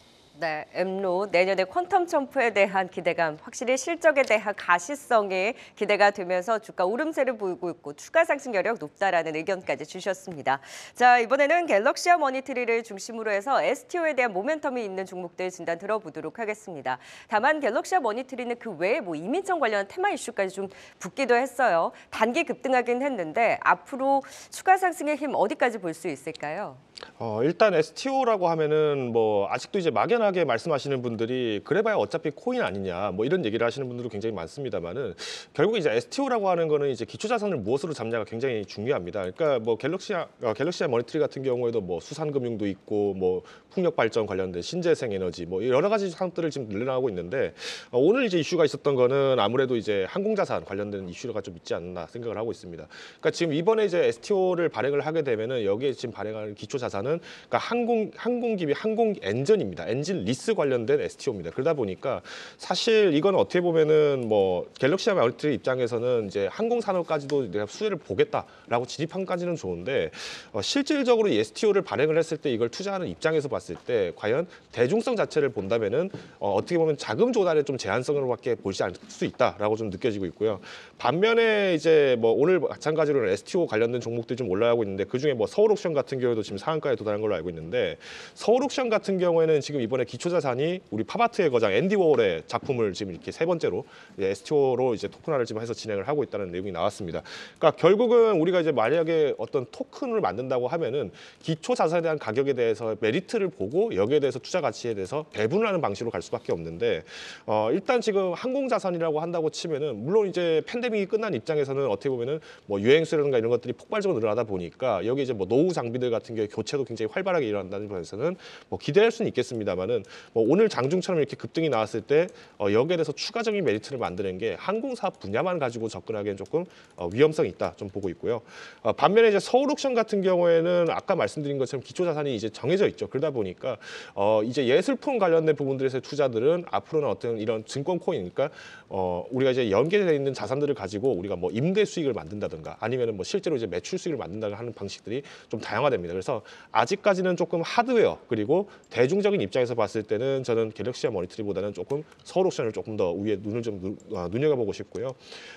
네, 엠로 내년에 퀀텀 점프에 대한 기대감, 확실히 실적에 대한 가시성에 기대가 되면서 주가 오름세를 보이고 있고 추가 상승 여력 높다라는 의견까지 주셨습니다. 자, 이번에는 갤럭시와 머니트리를 중심으로 해서 STO에 대한 모멘텀이 있는 종목들 진단 들어보도록 하겠습니다. 다만 갤럭시와 머니트리는 그 외에 뭐 이민청 관련 테마 이슈까지 좀 붙기도 했어요. 단기 급등하긴 했는데 앞으로 추가 상승의 힘 어디까지 볼 수 있을까요? 어, 일단 STO라고 하면은 뭐 아직도 이제 막연하게 심하게 말씀하시는 분들이 그래봐야 어차피 코인 아니냐 뭐 이런 얘기를 하시는 분들도 굉장히 많습니다만은 결국 이제 STO라고 하는 거는 이제 기초자산을 무엇으로 잡냐가 굉장히 중요합니다. 그러니까 뭐 갤럭시 어, 갤럭시 아 머니트리 같은 경우에도 뭐 수산금융도 있고 뭐 풍력 발전 관련된 신재생 에너지 뭐 여러 가지 산업들을 지금 늘려나가고 있는데 어, 오늘 이제 이슈가 있었던 거는 아무래도 이제 항공자산 관련된 이슈가 좀 있지 않나 생각을 하고 있습니다. 그러니까 지금 이번에 이제 STO를 발행을 하게 되면은 여기에 지금 발행하는 기초자산은 그러니까 항공 항공기비 항공 엔진입니다. 엔진 디진 리스 관련된 STO입니다. 그러다 보니까 사실 이건 어떻게 보면은 뭐 갤럭시와 마울트 입장에서는 이제 항공 산업까지도 내가 수혜를 보겠다라고 진입한까지는 좋은데 어, 실질적으로 이 STO를 발행을 했을 때 이걸 투자하는 입장에서 봤을 때 과연 대중성 자체를 본다면은 어, 어떻게 보면 자금 조달의 좀 제한성으로밖에 보지 않을 수 있다라고 좀 느껴지고 있고요. 반면에 이제 뭐 오늘 마찬가지로 STO 관련된 종목들이 좀 올라가고 있는데 그 중에 뭐 서울 옥션 같은 경우에도 지금 상한가에 도달한 걸로 알고 있는데 서울 옥션 같은 경우에는 지금 이번에 우리의 기초자산이 우리 팝아트의 거장 앤디 워홀의 작품을 지금 이렇게 세 번째로 이제 STO로 이제 토큰화를 지금 해서 진행을 하고 있다는 내용이 나왔습니다. 그러니까 결국은 우리가 이제 만약에 어떤 토큰을 만든다고 하면은 기초자산에 대한 가격에 대해서 메리트를 보고 여기에 대해서 투자 가치에 대해서 배분 하는 방식으로 갈 수밖에 없는데 어, 일단 지금 항공자산이라고 한다고 치면은 물론 이제 팬데믹이 끝난 입장에서는 어떻게 보면은 뭐 유행수라든가 이런 것들이 폭발적으로 늘어나다 보니까 여기 이제 뭐 노후 장비들 같은 게 교체도 굉장히 활발하게 일어난다는 면에서는 뭐 기대할 수는 있겠습니다만 보면은 뭐 오늘 장중처럼 이렇게 급등이 나왔을 때 어, 여기에 대해서 추가적인 메리트를 만드는 게항공사 분야만 가지고 접근하기엔 조금 어, 위험성이 있다 좀 보고 있고요. 어, 반면에 이제 서울옥션 같은 경우에는 아까 말씀드린 것처럼 기초자산이 이제 정해져 있죠. 그러다 보니까 어, 이제 예술품 관련된 부분들에서 의 투자들은 앞으로는 어떤 이런 증권 코인이니까 어, 우리가 이제 연계되어 있는 자산들을 가지고 우리가 뭐 임대 수익을 만든다든가 아니면은 뭐 실제로 이제 매출 수익을 만든다든가 하는 방식들이 좀 다양화됩니다. 그래서 아직까지는 조금 하드웨어 그리고 대중적인 입장에서 봤을 때는 저는 갤럭시와 머니트리보다는 조금 서울 옥션을 조금 더 위에 눈을 좀 아, 눈여겨보고 싶고요.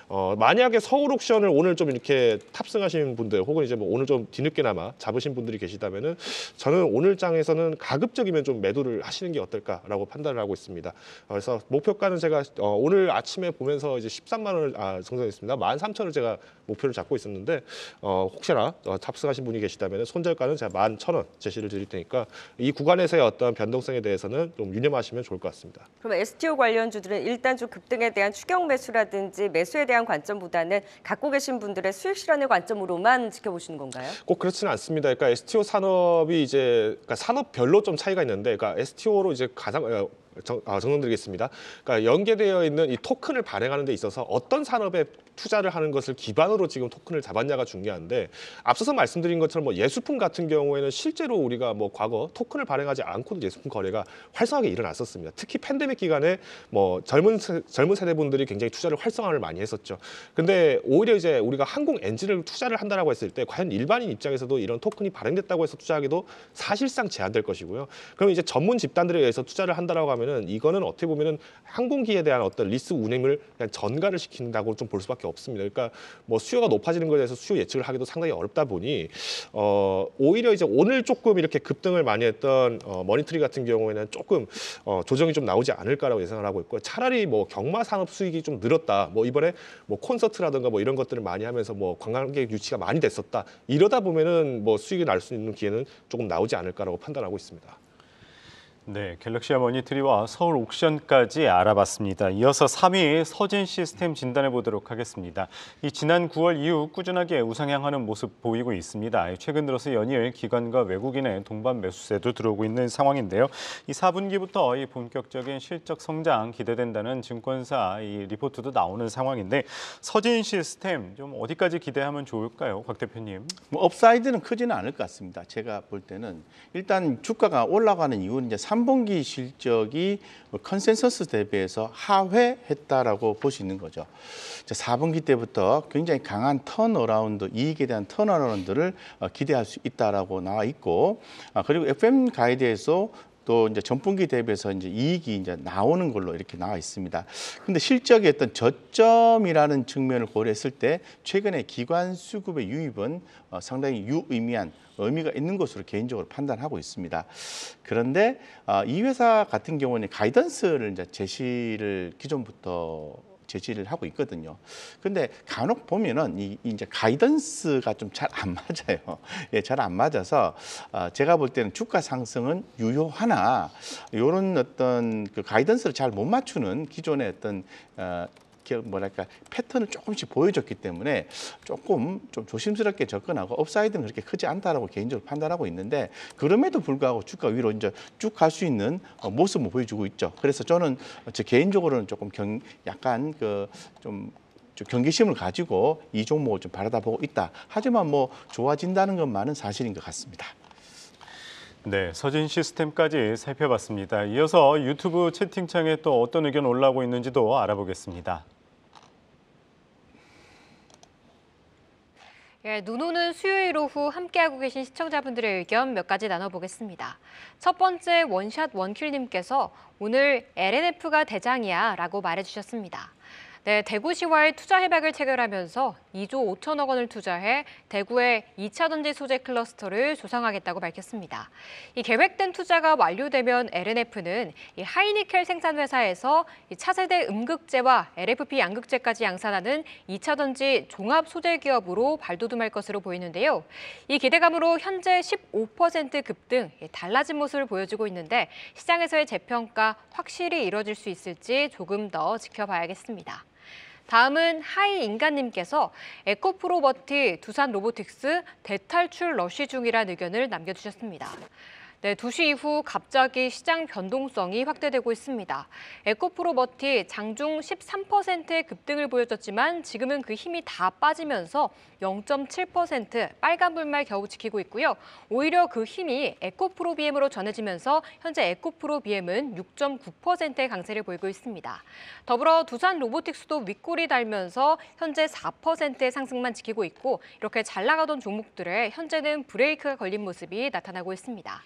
어, 만약에 서울 옥션을 오늘 좀 이렇게 탑승하신 분들 혹은 이제 뭐 오늘 좀 뒤늦게나마 잡으신 분들이 계시다면은 저는 오늘 장에서는 가급적이면 좀 매도를 하시는 게 어떨까라고 판단을 하고 있습니다. 어, 그래서 목표가는 제가 어, 오늘 아침에 보면서 이제 13만 원을 아, 성장했습니다 13,000을 제가 목표를 잡고 있었는데 어, 혹시나 어, 탑승하신 분이 계시다면 손절가는 제가 11,000원 제시를 드릴 테니까 이 구간에서의 어떤 변동성에 대해 대해서는 좀 유념하시면 좋을 것 같습니다. 그럼 STO 관련주들은 일단 좀 급등에 대한 추경 매수라든지 매수에 대한 관점보다는 갖고 계신 분들의 수익 실현의 관점으로만 지켜보시는 건가요? 꼭 그렇지는 않습니다. 그러니까 STO 산업이 이제 그러니까 산업별로 좀 차이가 있는데, 그러니까 STO로 이제 가장 어, 정, 아, 정리드리겠습니다. 그러니까 연계되어 있는 이 토큰을 발행하는 데 있어서 어떤 산업에 투자를 하는 것을 기반으로 지금 토큰을 잡았냐가 중요한데 앞서서 말씀드린 것처럼 뭐 예술품 같은 경우에는 실제로 우리가 뭐 과거 토큰을 발행하지 않고도 예술품 거래가 활성하게 일어났었습니다. 특히 팬데믹 기간에 뭐 젊은 세, 젊은 세대분들이 굉장히 투자를 활성화를 많이 했었죠. 근데 오히려 이제 우리가 항공 엔진을 투자를 한다라고 했을 때 과연 일반인 입장에서도 이런 토큰이 발행됐다고 해서 투자하기도 사실상 제한될 것이고요. 그럼 이제 전문 집단들에 의해서 투자를 한다라고 하면 보면은 이거는 어떻게 보면은 항공기에 대한 어떤 리스 운행을 그냥 전가를 시킨다고 좀 볼 수밖에 없습니다. 그러니까 뭐 수요가 높아지는 것에 대해서 수요 예측을 하기도 상당히 어렵다 보니 어 오히려 이제 오늘 조금 이렇게 급등을 많이 했던 어 머니트리 같은 경우에는 조금 어 조정이 좀 나오지 않을까라고 예상을 하고 있고 차라리 뭐 경마 산업 수익이 좀 늘었다. 뭐 이번에 뭐 콘서트라든가 뭐 이런 것들을 많이 하면서 뭐 관광객 유치가 많이 됐었다. 이러다 보면은 뭐 수익이 날 수 있는 기회는 조금 나오지 않을까라고 판단하고 있습니다. 네, 갤럭시아 머니트리와 서울 옥션까지 알아봤습니다. 이어서 3위 서진 시스템 진단해 보도록 하겠습니다. 이 지난 9월 이후 꾸준하게 우상향하는 모습 보이고 있습니다. 최근 들어서 연이을 기관과 외국인의 동반 매수세도 들어오고 있는 상황인데요. 이 4분기부터 이 본격적인 실적 성장 기대된다는 증권사 이 리포트도 나오는 상황인데 서진 시스템 좀 어디까지 기대하면 좋을까요, 곽 대표님? 뭐 업사이드는 크지는 않을 것 같습니다. 제가 볼 때는 일단 주가가 올라가는 이유는 이제 3분기 실적이 뭐 컨센서스 대비해서 하회했다라고 볼 수 있는 거죠. 4분기 때부터 굉장히 강한 턴어라운드, 이익에 대한 턴어라운드를 어, 기대할 수 있다라고 나와 있고 아, 그리고 FM 가이드에서 또 이제 전분기 대비해서 이제 이익이 이제 나오는 걸로 이렇게 나와 있습니다. 근데 실적의 어떤 저점이라는 측면을 고려했을 때 최근에 기관 수급의 유입은 어, 상당히 유의미한 의미가 있는 것으로 개인적으로 판단하고 있습니다. 그런데 어, 이 회사 같은 경우는 가이던스를 이제 제시를 기존부터 제시를 하고 있거든요. 근데 간혹 보면은 이 이제 가이던스가 좀 잘 안 맞아요. 예, 잘 안 맞아서 어, 제가 볼 때는 주가 상승은 유효하나 요런 어떤 그 가이던스를 잘 못 맞추는 기존의 어떤 어, 뭐랄까 패턴을 조금씩 보여줬기 때문에 조금 좀 조심스럽게 접근하고 업사이드는 그렇게 크지 않다라고 개인적으로 판단하고 있는데 그럼에도 불구하고 주가 위로 이제 쭉 갈 수 있는 어, 모습을 보여주고 있죠. 그래서 저는 제 개인적으로는 조금 경 약간 그좀 좀 경계심을 가지고 이 종목을 좀 바라다보고 있다. 하지만 뭐 좋아진다는 것만은 사실인 것 같습니다. 네, 서진 시스템까지 살펴봤습니다. 이어서 유튜브 채팅창에 또 어떤 의견 올라오고 있는지도 알아보겠습니다. 예, 눈 오는 수요일 오후 함께하고 계신 시청자분들의 의견 몇 가지 나눠보겠습니다. 첫 번째 원샷 원킬님께서 오늘 LNF가 대장이야 라고 말해주셨습니다. 네, 대구시와의 투자 협약을 체결하면서 2조 5천억 원을 투자해 대구의 2차 전지 소재 클러스터를 조성하겠다고 밝혔습니다. 이 계획된 투자가 완료되면 LNF는 하이니켈 생산 회사에서 차세대 음극재와 LFP 양극재까지 양산하는 2차 전지 종합 소재 기업으로 발돋움할 것으로 보이는데요. 이 기대감으로 현재 15% 급등 달라진 모습을 보여주고 있는데 시장에서의 재평가 확실히 이뤄질 수 있을지 조금 더 지켜봐야겠습니다. 다음은 하이인간님께서 에코프로버티 두산 로보틱스 대탈출 러쉬 중이라는 의견을 남겨주셨습니다. 네, 2시 이후 갑자기 시장 변동성이 확대되고 있습니다. 에코프로버티 장중 13%의 급등을 보여줬지만 지금은 그 힘이 다 빠지면서 0.7% 빨간불말 겨우 지키고 있고요. 오히려 그 힘이 에코프로비엠으로 전해지면서 현재 에코프로비엠은 6.9%의 강세를 보이고 있습니다. 더불어 두산 로보틱스도 윗골이 달면서 현재 4%의 상승만 지키고 있고 이렇게 잘 나가던 종목들의 현재는 브레이크가 걸린 모습이 나타나고 있습니다.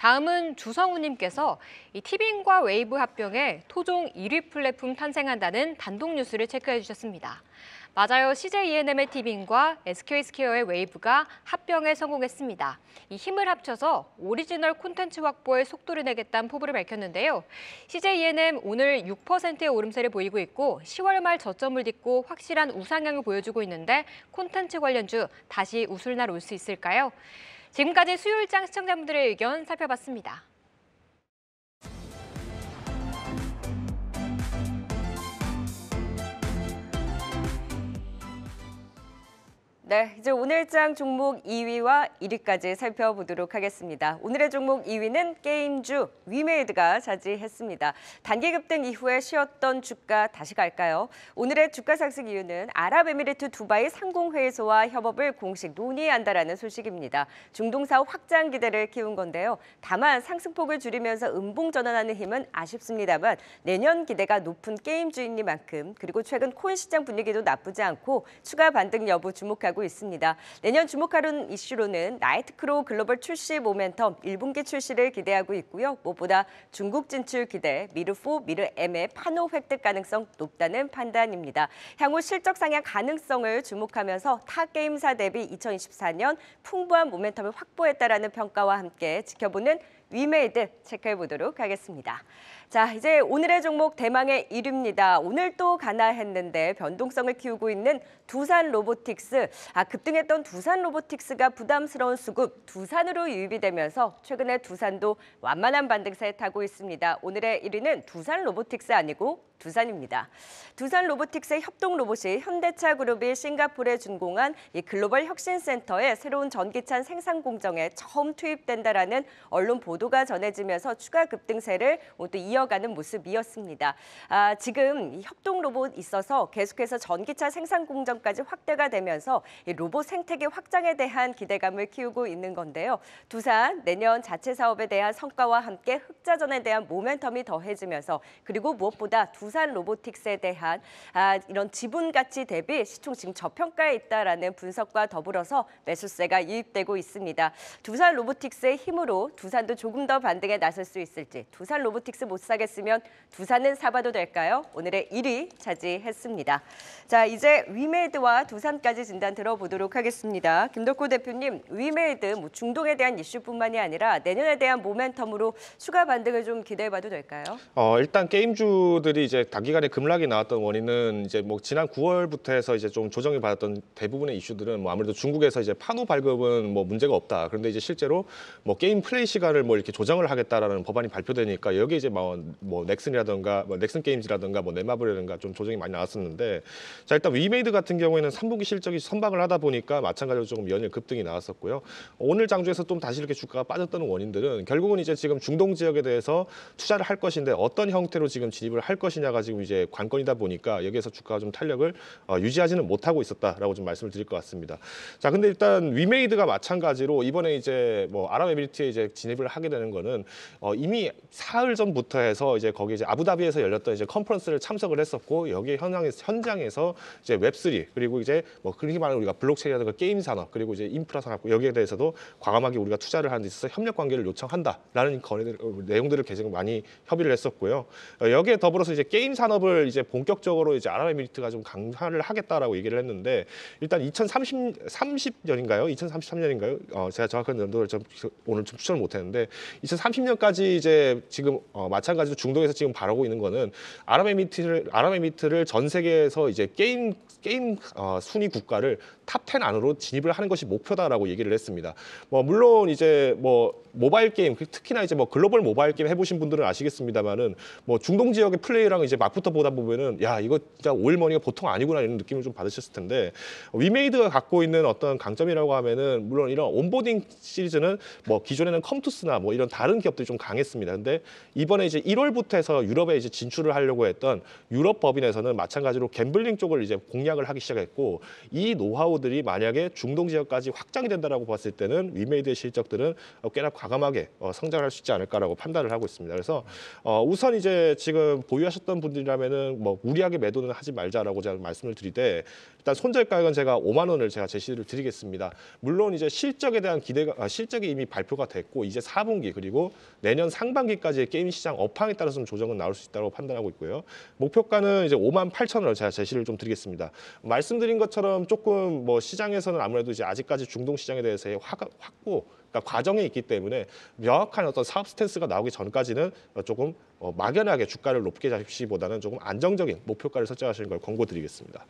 다음은 주성우님께서 이 티빙과 웨이브 합병에 토종 1위 플랫폼 탄생한다는 단독 뉴스를 체크해 주셨습니다. 맞아요. CJ ENM의 티빙과 SK스퀘어의 웨이브가 합병에 성공했습니다. 이 힘을 합쳐서 오리지널 콘텐츠 확보에 속도를 내겠다는 포부를 밝혔는데요. CJ ENM 오늘 6%의 오름세를 보이고 있고 10월 말 저점을 딛고 확실한 우상향을 보여주고 있는데 콘텐츠 관련주 다시 우술날 올 수 있을까요? 지금까지 수요일장 시청자분들의 의견 살펴봤습니다. 네, 이제 오늘장 종목 2위와 1위까지 살펴보도록 하겠습니다. 오늘의 종목 2위는 게임주 위메이드가 차지했습니다. 단기 급등 이후에 쉬었던 주가 다시 갈까요? 오늘의 주가 상승 이유는 아랍에미리트 두바이 상공회의소와 협업을 공식 논의한다라는 소식입니다. 중동 사업 확장 기대를 키운 건데요. 다만 상승폭을 줄이면서 음봉 전환하는 힘은 아쉽습니다만 내년 기대가 높은 게임주인이만큼 그리고 최근 코인 시장 분위기도 나쁘지 않고 추가 반등 여부 주목하고 알고 있습니다. 내년 주목하는 이슈로는 나이트크로 글로벌 출시 모멘텀 1분기 출시를 기대하고 있고요. 무엇보다 중국 진출 기대, 미르4, 미르M의 판호 획득 가능성 높다는 판단입니다. 향후 실적 상향 가능성을 주목하면서 타 게임사 대비 2024년 풍부한 모멘텀을 확보했다라는 평가와 함께 지켜보는 위메이드 체크해 보도록 하겠습니다. 자, 이제 오늘의 종목 대망의 1위입니다. 오늘 또 가나 했는데 변동성을 키우고 있는 두산 로보틱스. 아, 급등했던 두산 로보틱스가 부담스러운 수급 두산으로 유입이 되면서 최근에 두산도 완만한 반등세에 타고 있습니다. 오늘의 1위는 두산 로보틱스 아니고 두산입니다. 두산 로보틱스의 협동 로봇이 현대차 그룹이 싱가포르에 준공한 이 글로벌 혁신센터의 새로운 전기차 생산 공정에 처음 투입된다라는 언론 보도가 전해지면서 추가 급등세를 또 이어가는 모습이었습니다. 아, 지금 이 협동 로봇 있어서 계속해서 전기차 생산 공정까지 확대가 되면서 이 로봇 생태계 확장에 대한 기대감을 키우고 있는 건데요. 두산 내년 자체 사업에 대한 성과와 함께 흑자전에 대한 모멘텀이 더해지면서 그리고 무엇보다 두 두산 로보틱스에 대한 아, 이런 지분 가치 대비 시총 지금 저평가에 있다라는 분석과 더불어서 매수세가 유입되고 있습니다. 두산 로보틱스의 힘으로 두산도 조금 더 반등에 나설 수 있을지 두산 로보틱스 못 사겠으면 두산은 사봐도 될까요? 오늘의 1위 차지했습니다. 자 이제 위메이드와 두산까지 진단 들어보도록 하겠습니다. 김덕호 대표님 위메이드 뭐 중동에 대한 이슈뿐만이 아니라 내년에 대한 모멘텀으로 추가 반등을 좀 기대해봐도 될까요? 어 일단 게임주들이 이제 이제 단기간에 급락이 나왔던 원인은 이제 뭐 지난 9월부터 해서 이제 좀 조정이 받았던 대부분의 이슈들은 뭐 아무래도 중국에서 이제 판호 발급은 뭐 문제가 없다. 그런데 이제 실제로 뭐 게임 플레이 시간을 뭐 이렇게 조정을 하겠다라는 법안이 발표되니까 여기 이제 뭐, 뭐 넥슨이라든가 뭐 넥슨 게임즈라든가 뭐 네마블이라든가 좀 조정이 많이 나왔었는데 자 일단 위메이드 같은 경우에는 3분기 실적이 선방을 하다 보니까 마찬가지로 조금 연일 급등이 나왔었고요. 오늘 장주에서좀 다시 이렇게 주가가 빠졌던 원인들은 결국은 이제 지금 중동 지역에 대해서 투자를 할 것인데 어떤 형태로 지금 진입을 할 것이냐 소비가 지금 이제 관건이다 보니까 여기에서 주가가 좀 탄력을 어, 유지하지는 못하고 있었다라고 좀 말씀을 드릴 것 같습니다. 자, 근데 일단 위메이드가 마찬가지로 이번에 이제 뭐 아랍에미리트에 이제 진입을 하게 되는 거는 어, 이미 사흘 전부터 해서 이제 거기 이제 아부다비에서 열렸던 이제 컨퍼런스를 참석을 했었고 여기 현장에서 현장에서 이제 웹 3 그리고 이제 뭐그 흔히 말하는 우리가 블록체인이라든가 게임 산업 그리고 이제 인프라 산업 여기에 대해서도 과감하게 우리가 투자를 하는 데 있어서 협력 관계를 요청한다라는 거래 내용들을 계속 많이 협의를 했었고요. 어, 여기에 더불어서 이제 게임 게임 산업을 이제 본격적으로 이제 아랍에미리트가 좀 강화를 하겠다라고 얘기를 했는데 일단 2030 30년인가요? 2033년인가요? 어, 제가 정확한 연도를 좀 오늘 좀 추천을 못했는데 2030년까지 이제 지금 어, 마찬가지로 중동에서 지금 바라고 있는 거는 아랍에미리트를 아랍에미리트를 전 세계에서 이제 게임 게임 어, 순위 국가를 탑 10 안으로 진입을 하는 것이 목표다라고 얘기를 했습니다. 뭐 물론 이제 뭐 모바일 게임 특히나 이제 뭐 글로벌 모바일 게임 해보신 분들은 아시겠습니다만은 뭐 중동 지역의 플레이랑 이제 막부터 보다 보면은 야 이거 진짜 올머니가 보통 아니구나 이런 느낌을 좀 받으셨을 텐데 위메이드가 갖고 있는 어떤 강점이라고 하면은 물론 이런 온보딩 시리즈는 뭐 기존에는 컴투스나 뭐 이런 다른 기업들이 좀 강했습니다. 근데 이번에 이제 1월부터 해서 유럽에 이제 진출을 하려고 했던 유럽 법인에서는 마찬가지로 갬블링 쪽을 이제 공략을 하기 시작했고 이 노하우들이 만약에 중동 지역까지 확장이 된다라고 봤을 때는 위메이드의 실적들은 꽤나 과감하게 어, 성장할 수 있지 않을까라고 판단을 하고 있습니다. 그래서 어, 우선 이제 지금 보유하셨던 하셨던 분들이라면은 뭐 무리하게 매도는 하지 말자라고 제가 말씀을 드리되 일단 손절가격은 제가 5만 원을 제가 제시를 드리겠습니다. 물론 이제 실적에 대한 기대가 아, 실적이 이미 발표가 됐고 이제 4분기 그리고 내년 상반기까지의 게임 시장 업황에 따라서는 조정은 나올 수 있다고 판단하고 있고요. 목표가는 이제 5만 8천 원을 제가 제시를 좀 드리겠습니다. 말씀드린 것처럼 조금 뭐 시장에서는 아무래도 이제 아직까지 중동 시장에 대해서 확, 확고 그러니까 과정에 있기 때문에 명확한 어떤 사업 스탠스가 나오기 전까지는 조금 어, 막연하게 주가를 높게 잡시보다는 기 조금 안정적인 목표가를 설정하시는 걸 권고드리겠습니다.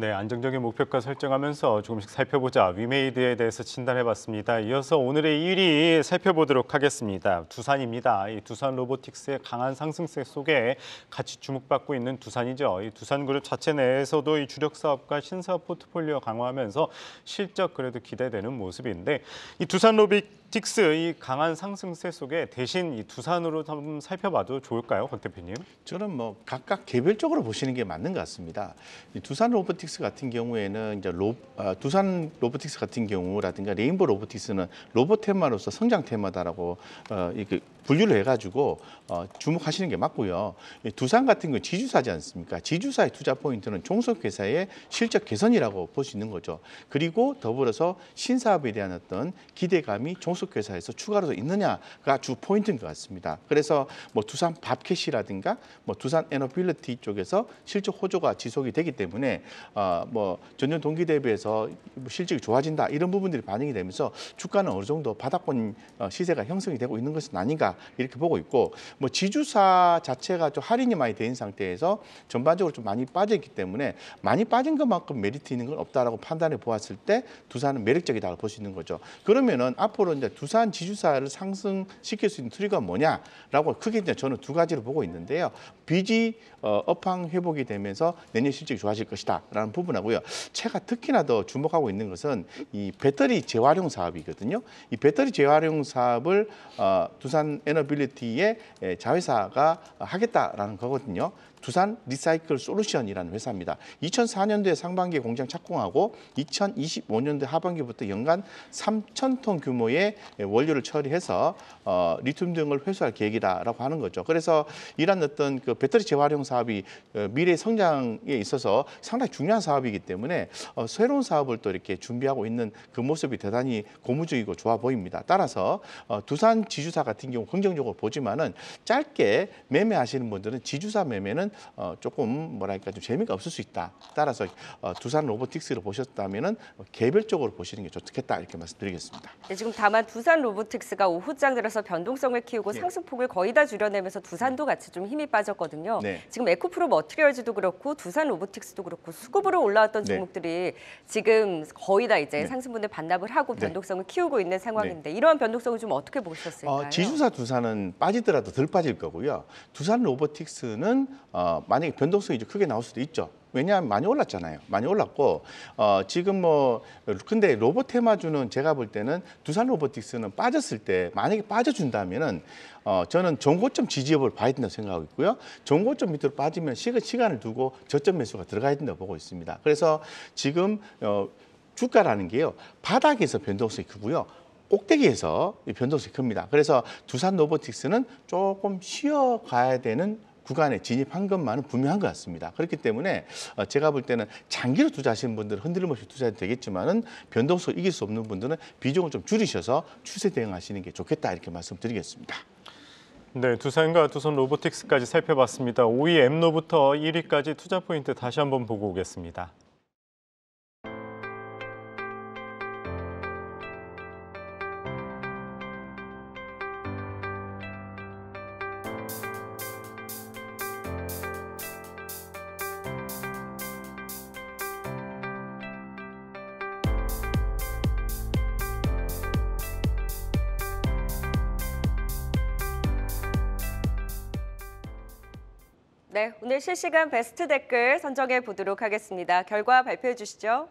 네, 안정적인 목표가 설정하면서 조금씩 살펴보자 위메이드에 대해서 진단해봤습니다. 이어서 오늘의 1위 살펴보도록 하겠습니다. 두산입니다. 이 두산 로보틱스의 강한 상승세 속에 같이 주목받고 있는 두산이죠. 이 두산그룹 자체 내에서도 이 주력 사업과 신사업 포트폴리오 강화하면서 실적 그래도 기대되는 모습인데 이 두산 로빅 틱스의 강한 상승세 속에 대신 이 두산으로 한번 살펴봐도 좋을까요, 곽 대표님? 저는 뭐 각각 개별적으로 보시는 게 맞는 것 같습니다. 두산 로보틱스 같은 경우에는 이제 로, 아, 두산 로보틱스 같은 경우라든가 레인보 로보틱스는 로봇 테마로서 성장 테마다라고 어, 이게 그 분류를 해가지고 어, 주목하시는 게 맞고요. 두산 같은 건 지주사지 않습니까? 지주사의 투자 포인트는 종속회사의 실적 개선이라고 볼 수 있는 거죠. 그리고 더불어서 신사업에 대한 어떤 기대감이 종속회사에서 추가로 있느냐가 주 포인트인 것 같습니다. 그래서 뭐 두산 밥캐시라든가 뭐 두산 에너빌리티 쪽에서 실적 호조가 지속이 되기 때문에 어, 뭐 전년 동기 대비해서 실적이 좋아진다 이런 부분들이 반영이 되면서 주가는 어느 정도 바닥권 어, 시세가 형성이 되고 있는 것은 아닌가 있다 이렇게 보고 있고 뭐 지주사 자체가 좀 할인이 많이 된 상태에서 전반적으로 좀 많이 빠졌기 때문에 많이 빠진 것만큼 메리트 있는 건 없다라고 판단해 보았을 때 두산은 매력적이다고 볼 수 있는 거죠. 그러면은 앞으로 이제 두산 지주사를 상승시킬 수 있는 트리가 뭐냐라고 크게 이제 저는 두 가지로 보고 있는데요. 빚이 어, 업황 회복이 되면서 내년 실적이 좋아질 것이다라는 부분하고요. 제가 특히나 더 주목하고 있는 것은 이 배터리 재활용 사업이거든요. 이 배터리 재활용 사업을 어, 두산 에너빌리티의 자회사가 하겠다라는 거거든요. 두산 리사이클 솔루션이라는 회사입니다. 2004년도에 상반기에 공장 착공하고 2025년도 하반기부터 연간 3천 톤 규모의 원료를 처리해서 어, 리튬 등을 회수할 계획이라고 하는 거죠. 그래서 이런 어떤 그 배터리 재활용 사업이 어, 미래 성장에 있어서 상당히 중요한 사업이기 때문에 어, 새로운 사업을 또 이렇게 준비하고 있는 그 모습이 대단히 고무적이고 좋아 보입니다. 따라서 어, 두산 지주사 같은 경우 긍정적으로 보지만은 짧게 매매하시는 분들은 지주사 매매는 보면은 어, 조금 뭐랄까 좀 재미가 없을 수 있다. 따라서 어, 두산 로보틱스를 보셨다면은 뭐 개별적으로 보시는 게 좋겠다 이렇게 말씀드리겠습니다. 네, 지금 다만 두산 로보틱스가 오후장 들어서 변동성을 키우고 네. 상승폭을 거의 다 줄여내면서 두산도 네. 같이 좀 힘이 빠졌거든요. 네. 지금 에코프로 머트리얼즈도 뭐 그렇고 두산 로보틱스도 그렇고 수급으로 올라왔던 네. 종목들이 지금 거의 다 이제 네. 상승분을 반납을 하고 변동성을 키우고 있는 상황인데 이러한 변동성을 좀 어떻게 보셨을까요? 어, 지주사 두산은 빠지더라도 덜 빠질 거고요. 두산 로보틱스는 어, 어, 만약에 변동성이 이제 크게 나올 수도 있죠. 왜냐하면 많이 올랐잖아요. 많이 올랐고 어, 지금 뭐 근데 로봇 테마주는 제가 볼 때는 두산 로보틱스는 빠졌을 때 만약에 빠져준다면은 어, 저는 전고점 지지 여부를 봐야 된다고 생각하고 있고요. 전고점 밑으로 빠지면 시간, 시간을 두고 저점 매수가 들어가야 된다고 보고 있습니다. 그래서 지금 어, 주가라는 게요. 바닥에서 변동성이 크고요. 꼭대기에서 변동성이 큽니다. 그래서 두산 로보틱스는 조금 쉬어가야 되는 구간에 진입한 것만은 분명한 것 같습니다. 그렇기 때문에 어, 제가 볼 때는 장기로 투자하시는 분들은 흔들림 없이 투자해도 되겠지만은 변동성 이길 수 없는 분들은 비중을 좀 줄이셔서 추세 대응하시는 게 좋겠다 이렇게 말씀드리겠습니다. 네, 두산과 두산 로보틱스까지 살펴봤습니다. 5위 엠노부터 1위까지 투자 포인트 다시 한번 보고 오겠습니다. 실시간 베스트 댓글 선정해 보도록 하겠습니다. 결과 발표해 주시죠.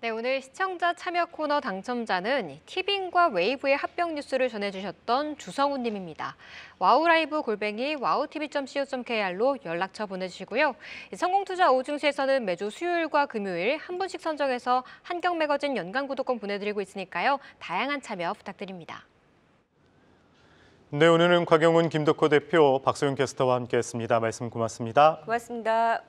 네, 오늘 시청자 참여 코너 당첨자는 티빙과 웨이브의 합병 뉴스를 전해주셨던 주성훈 님입니다. 와우라이브 골뱅이 와우 t v c o k r 로 연락처 보내주시고요. 성공투자 5중시에서는 매주 수요일과 금요일 한 분씩 선정해서 한경매거진 연간 구독권 보내드리고 있으니까요. 다양한 참여 부탁드립니다. 네, 오늘은 곽영훈, 김덕호 대표, 박소영 캐스터와 함께했습니다. 말씀 고맙습니다. 고맙습니다.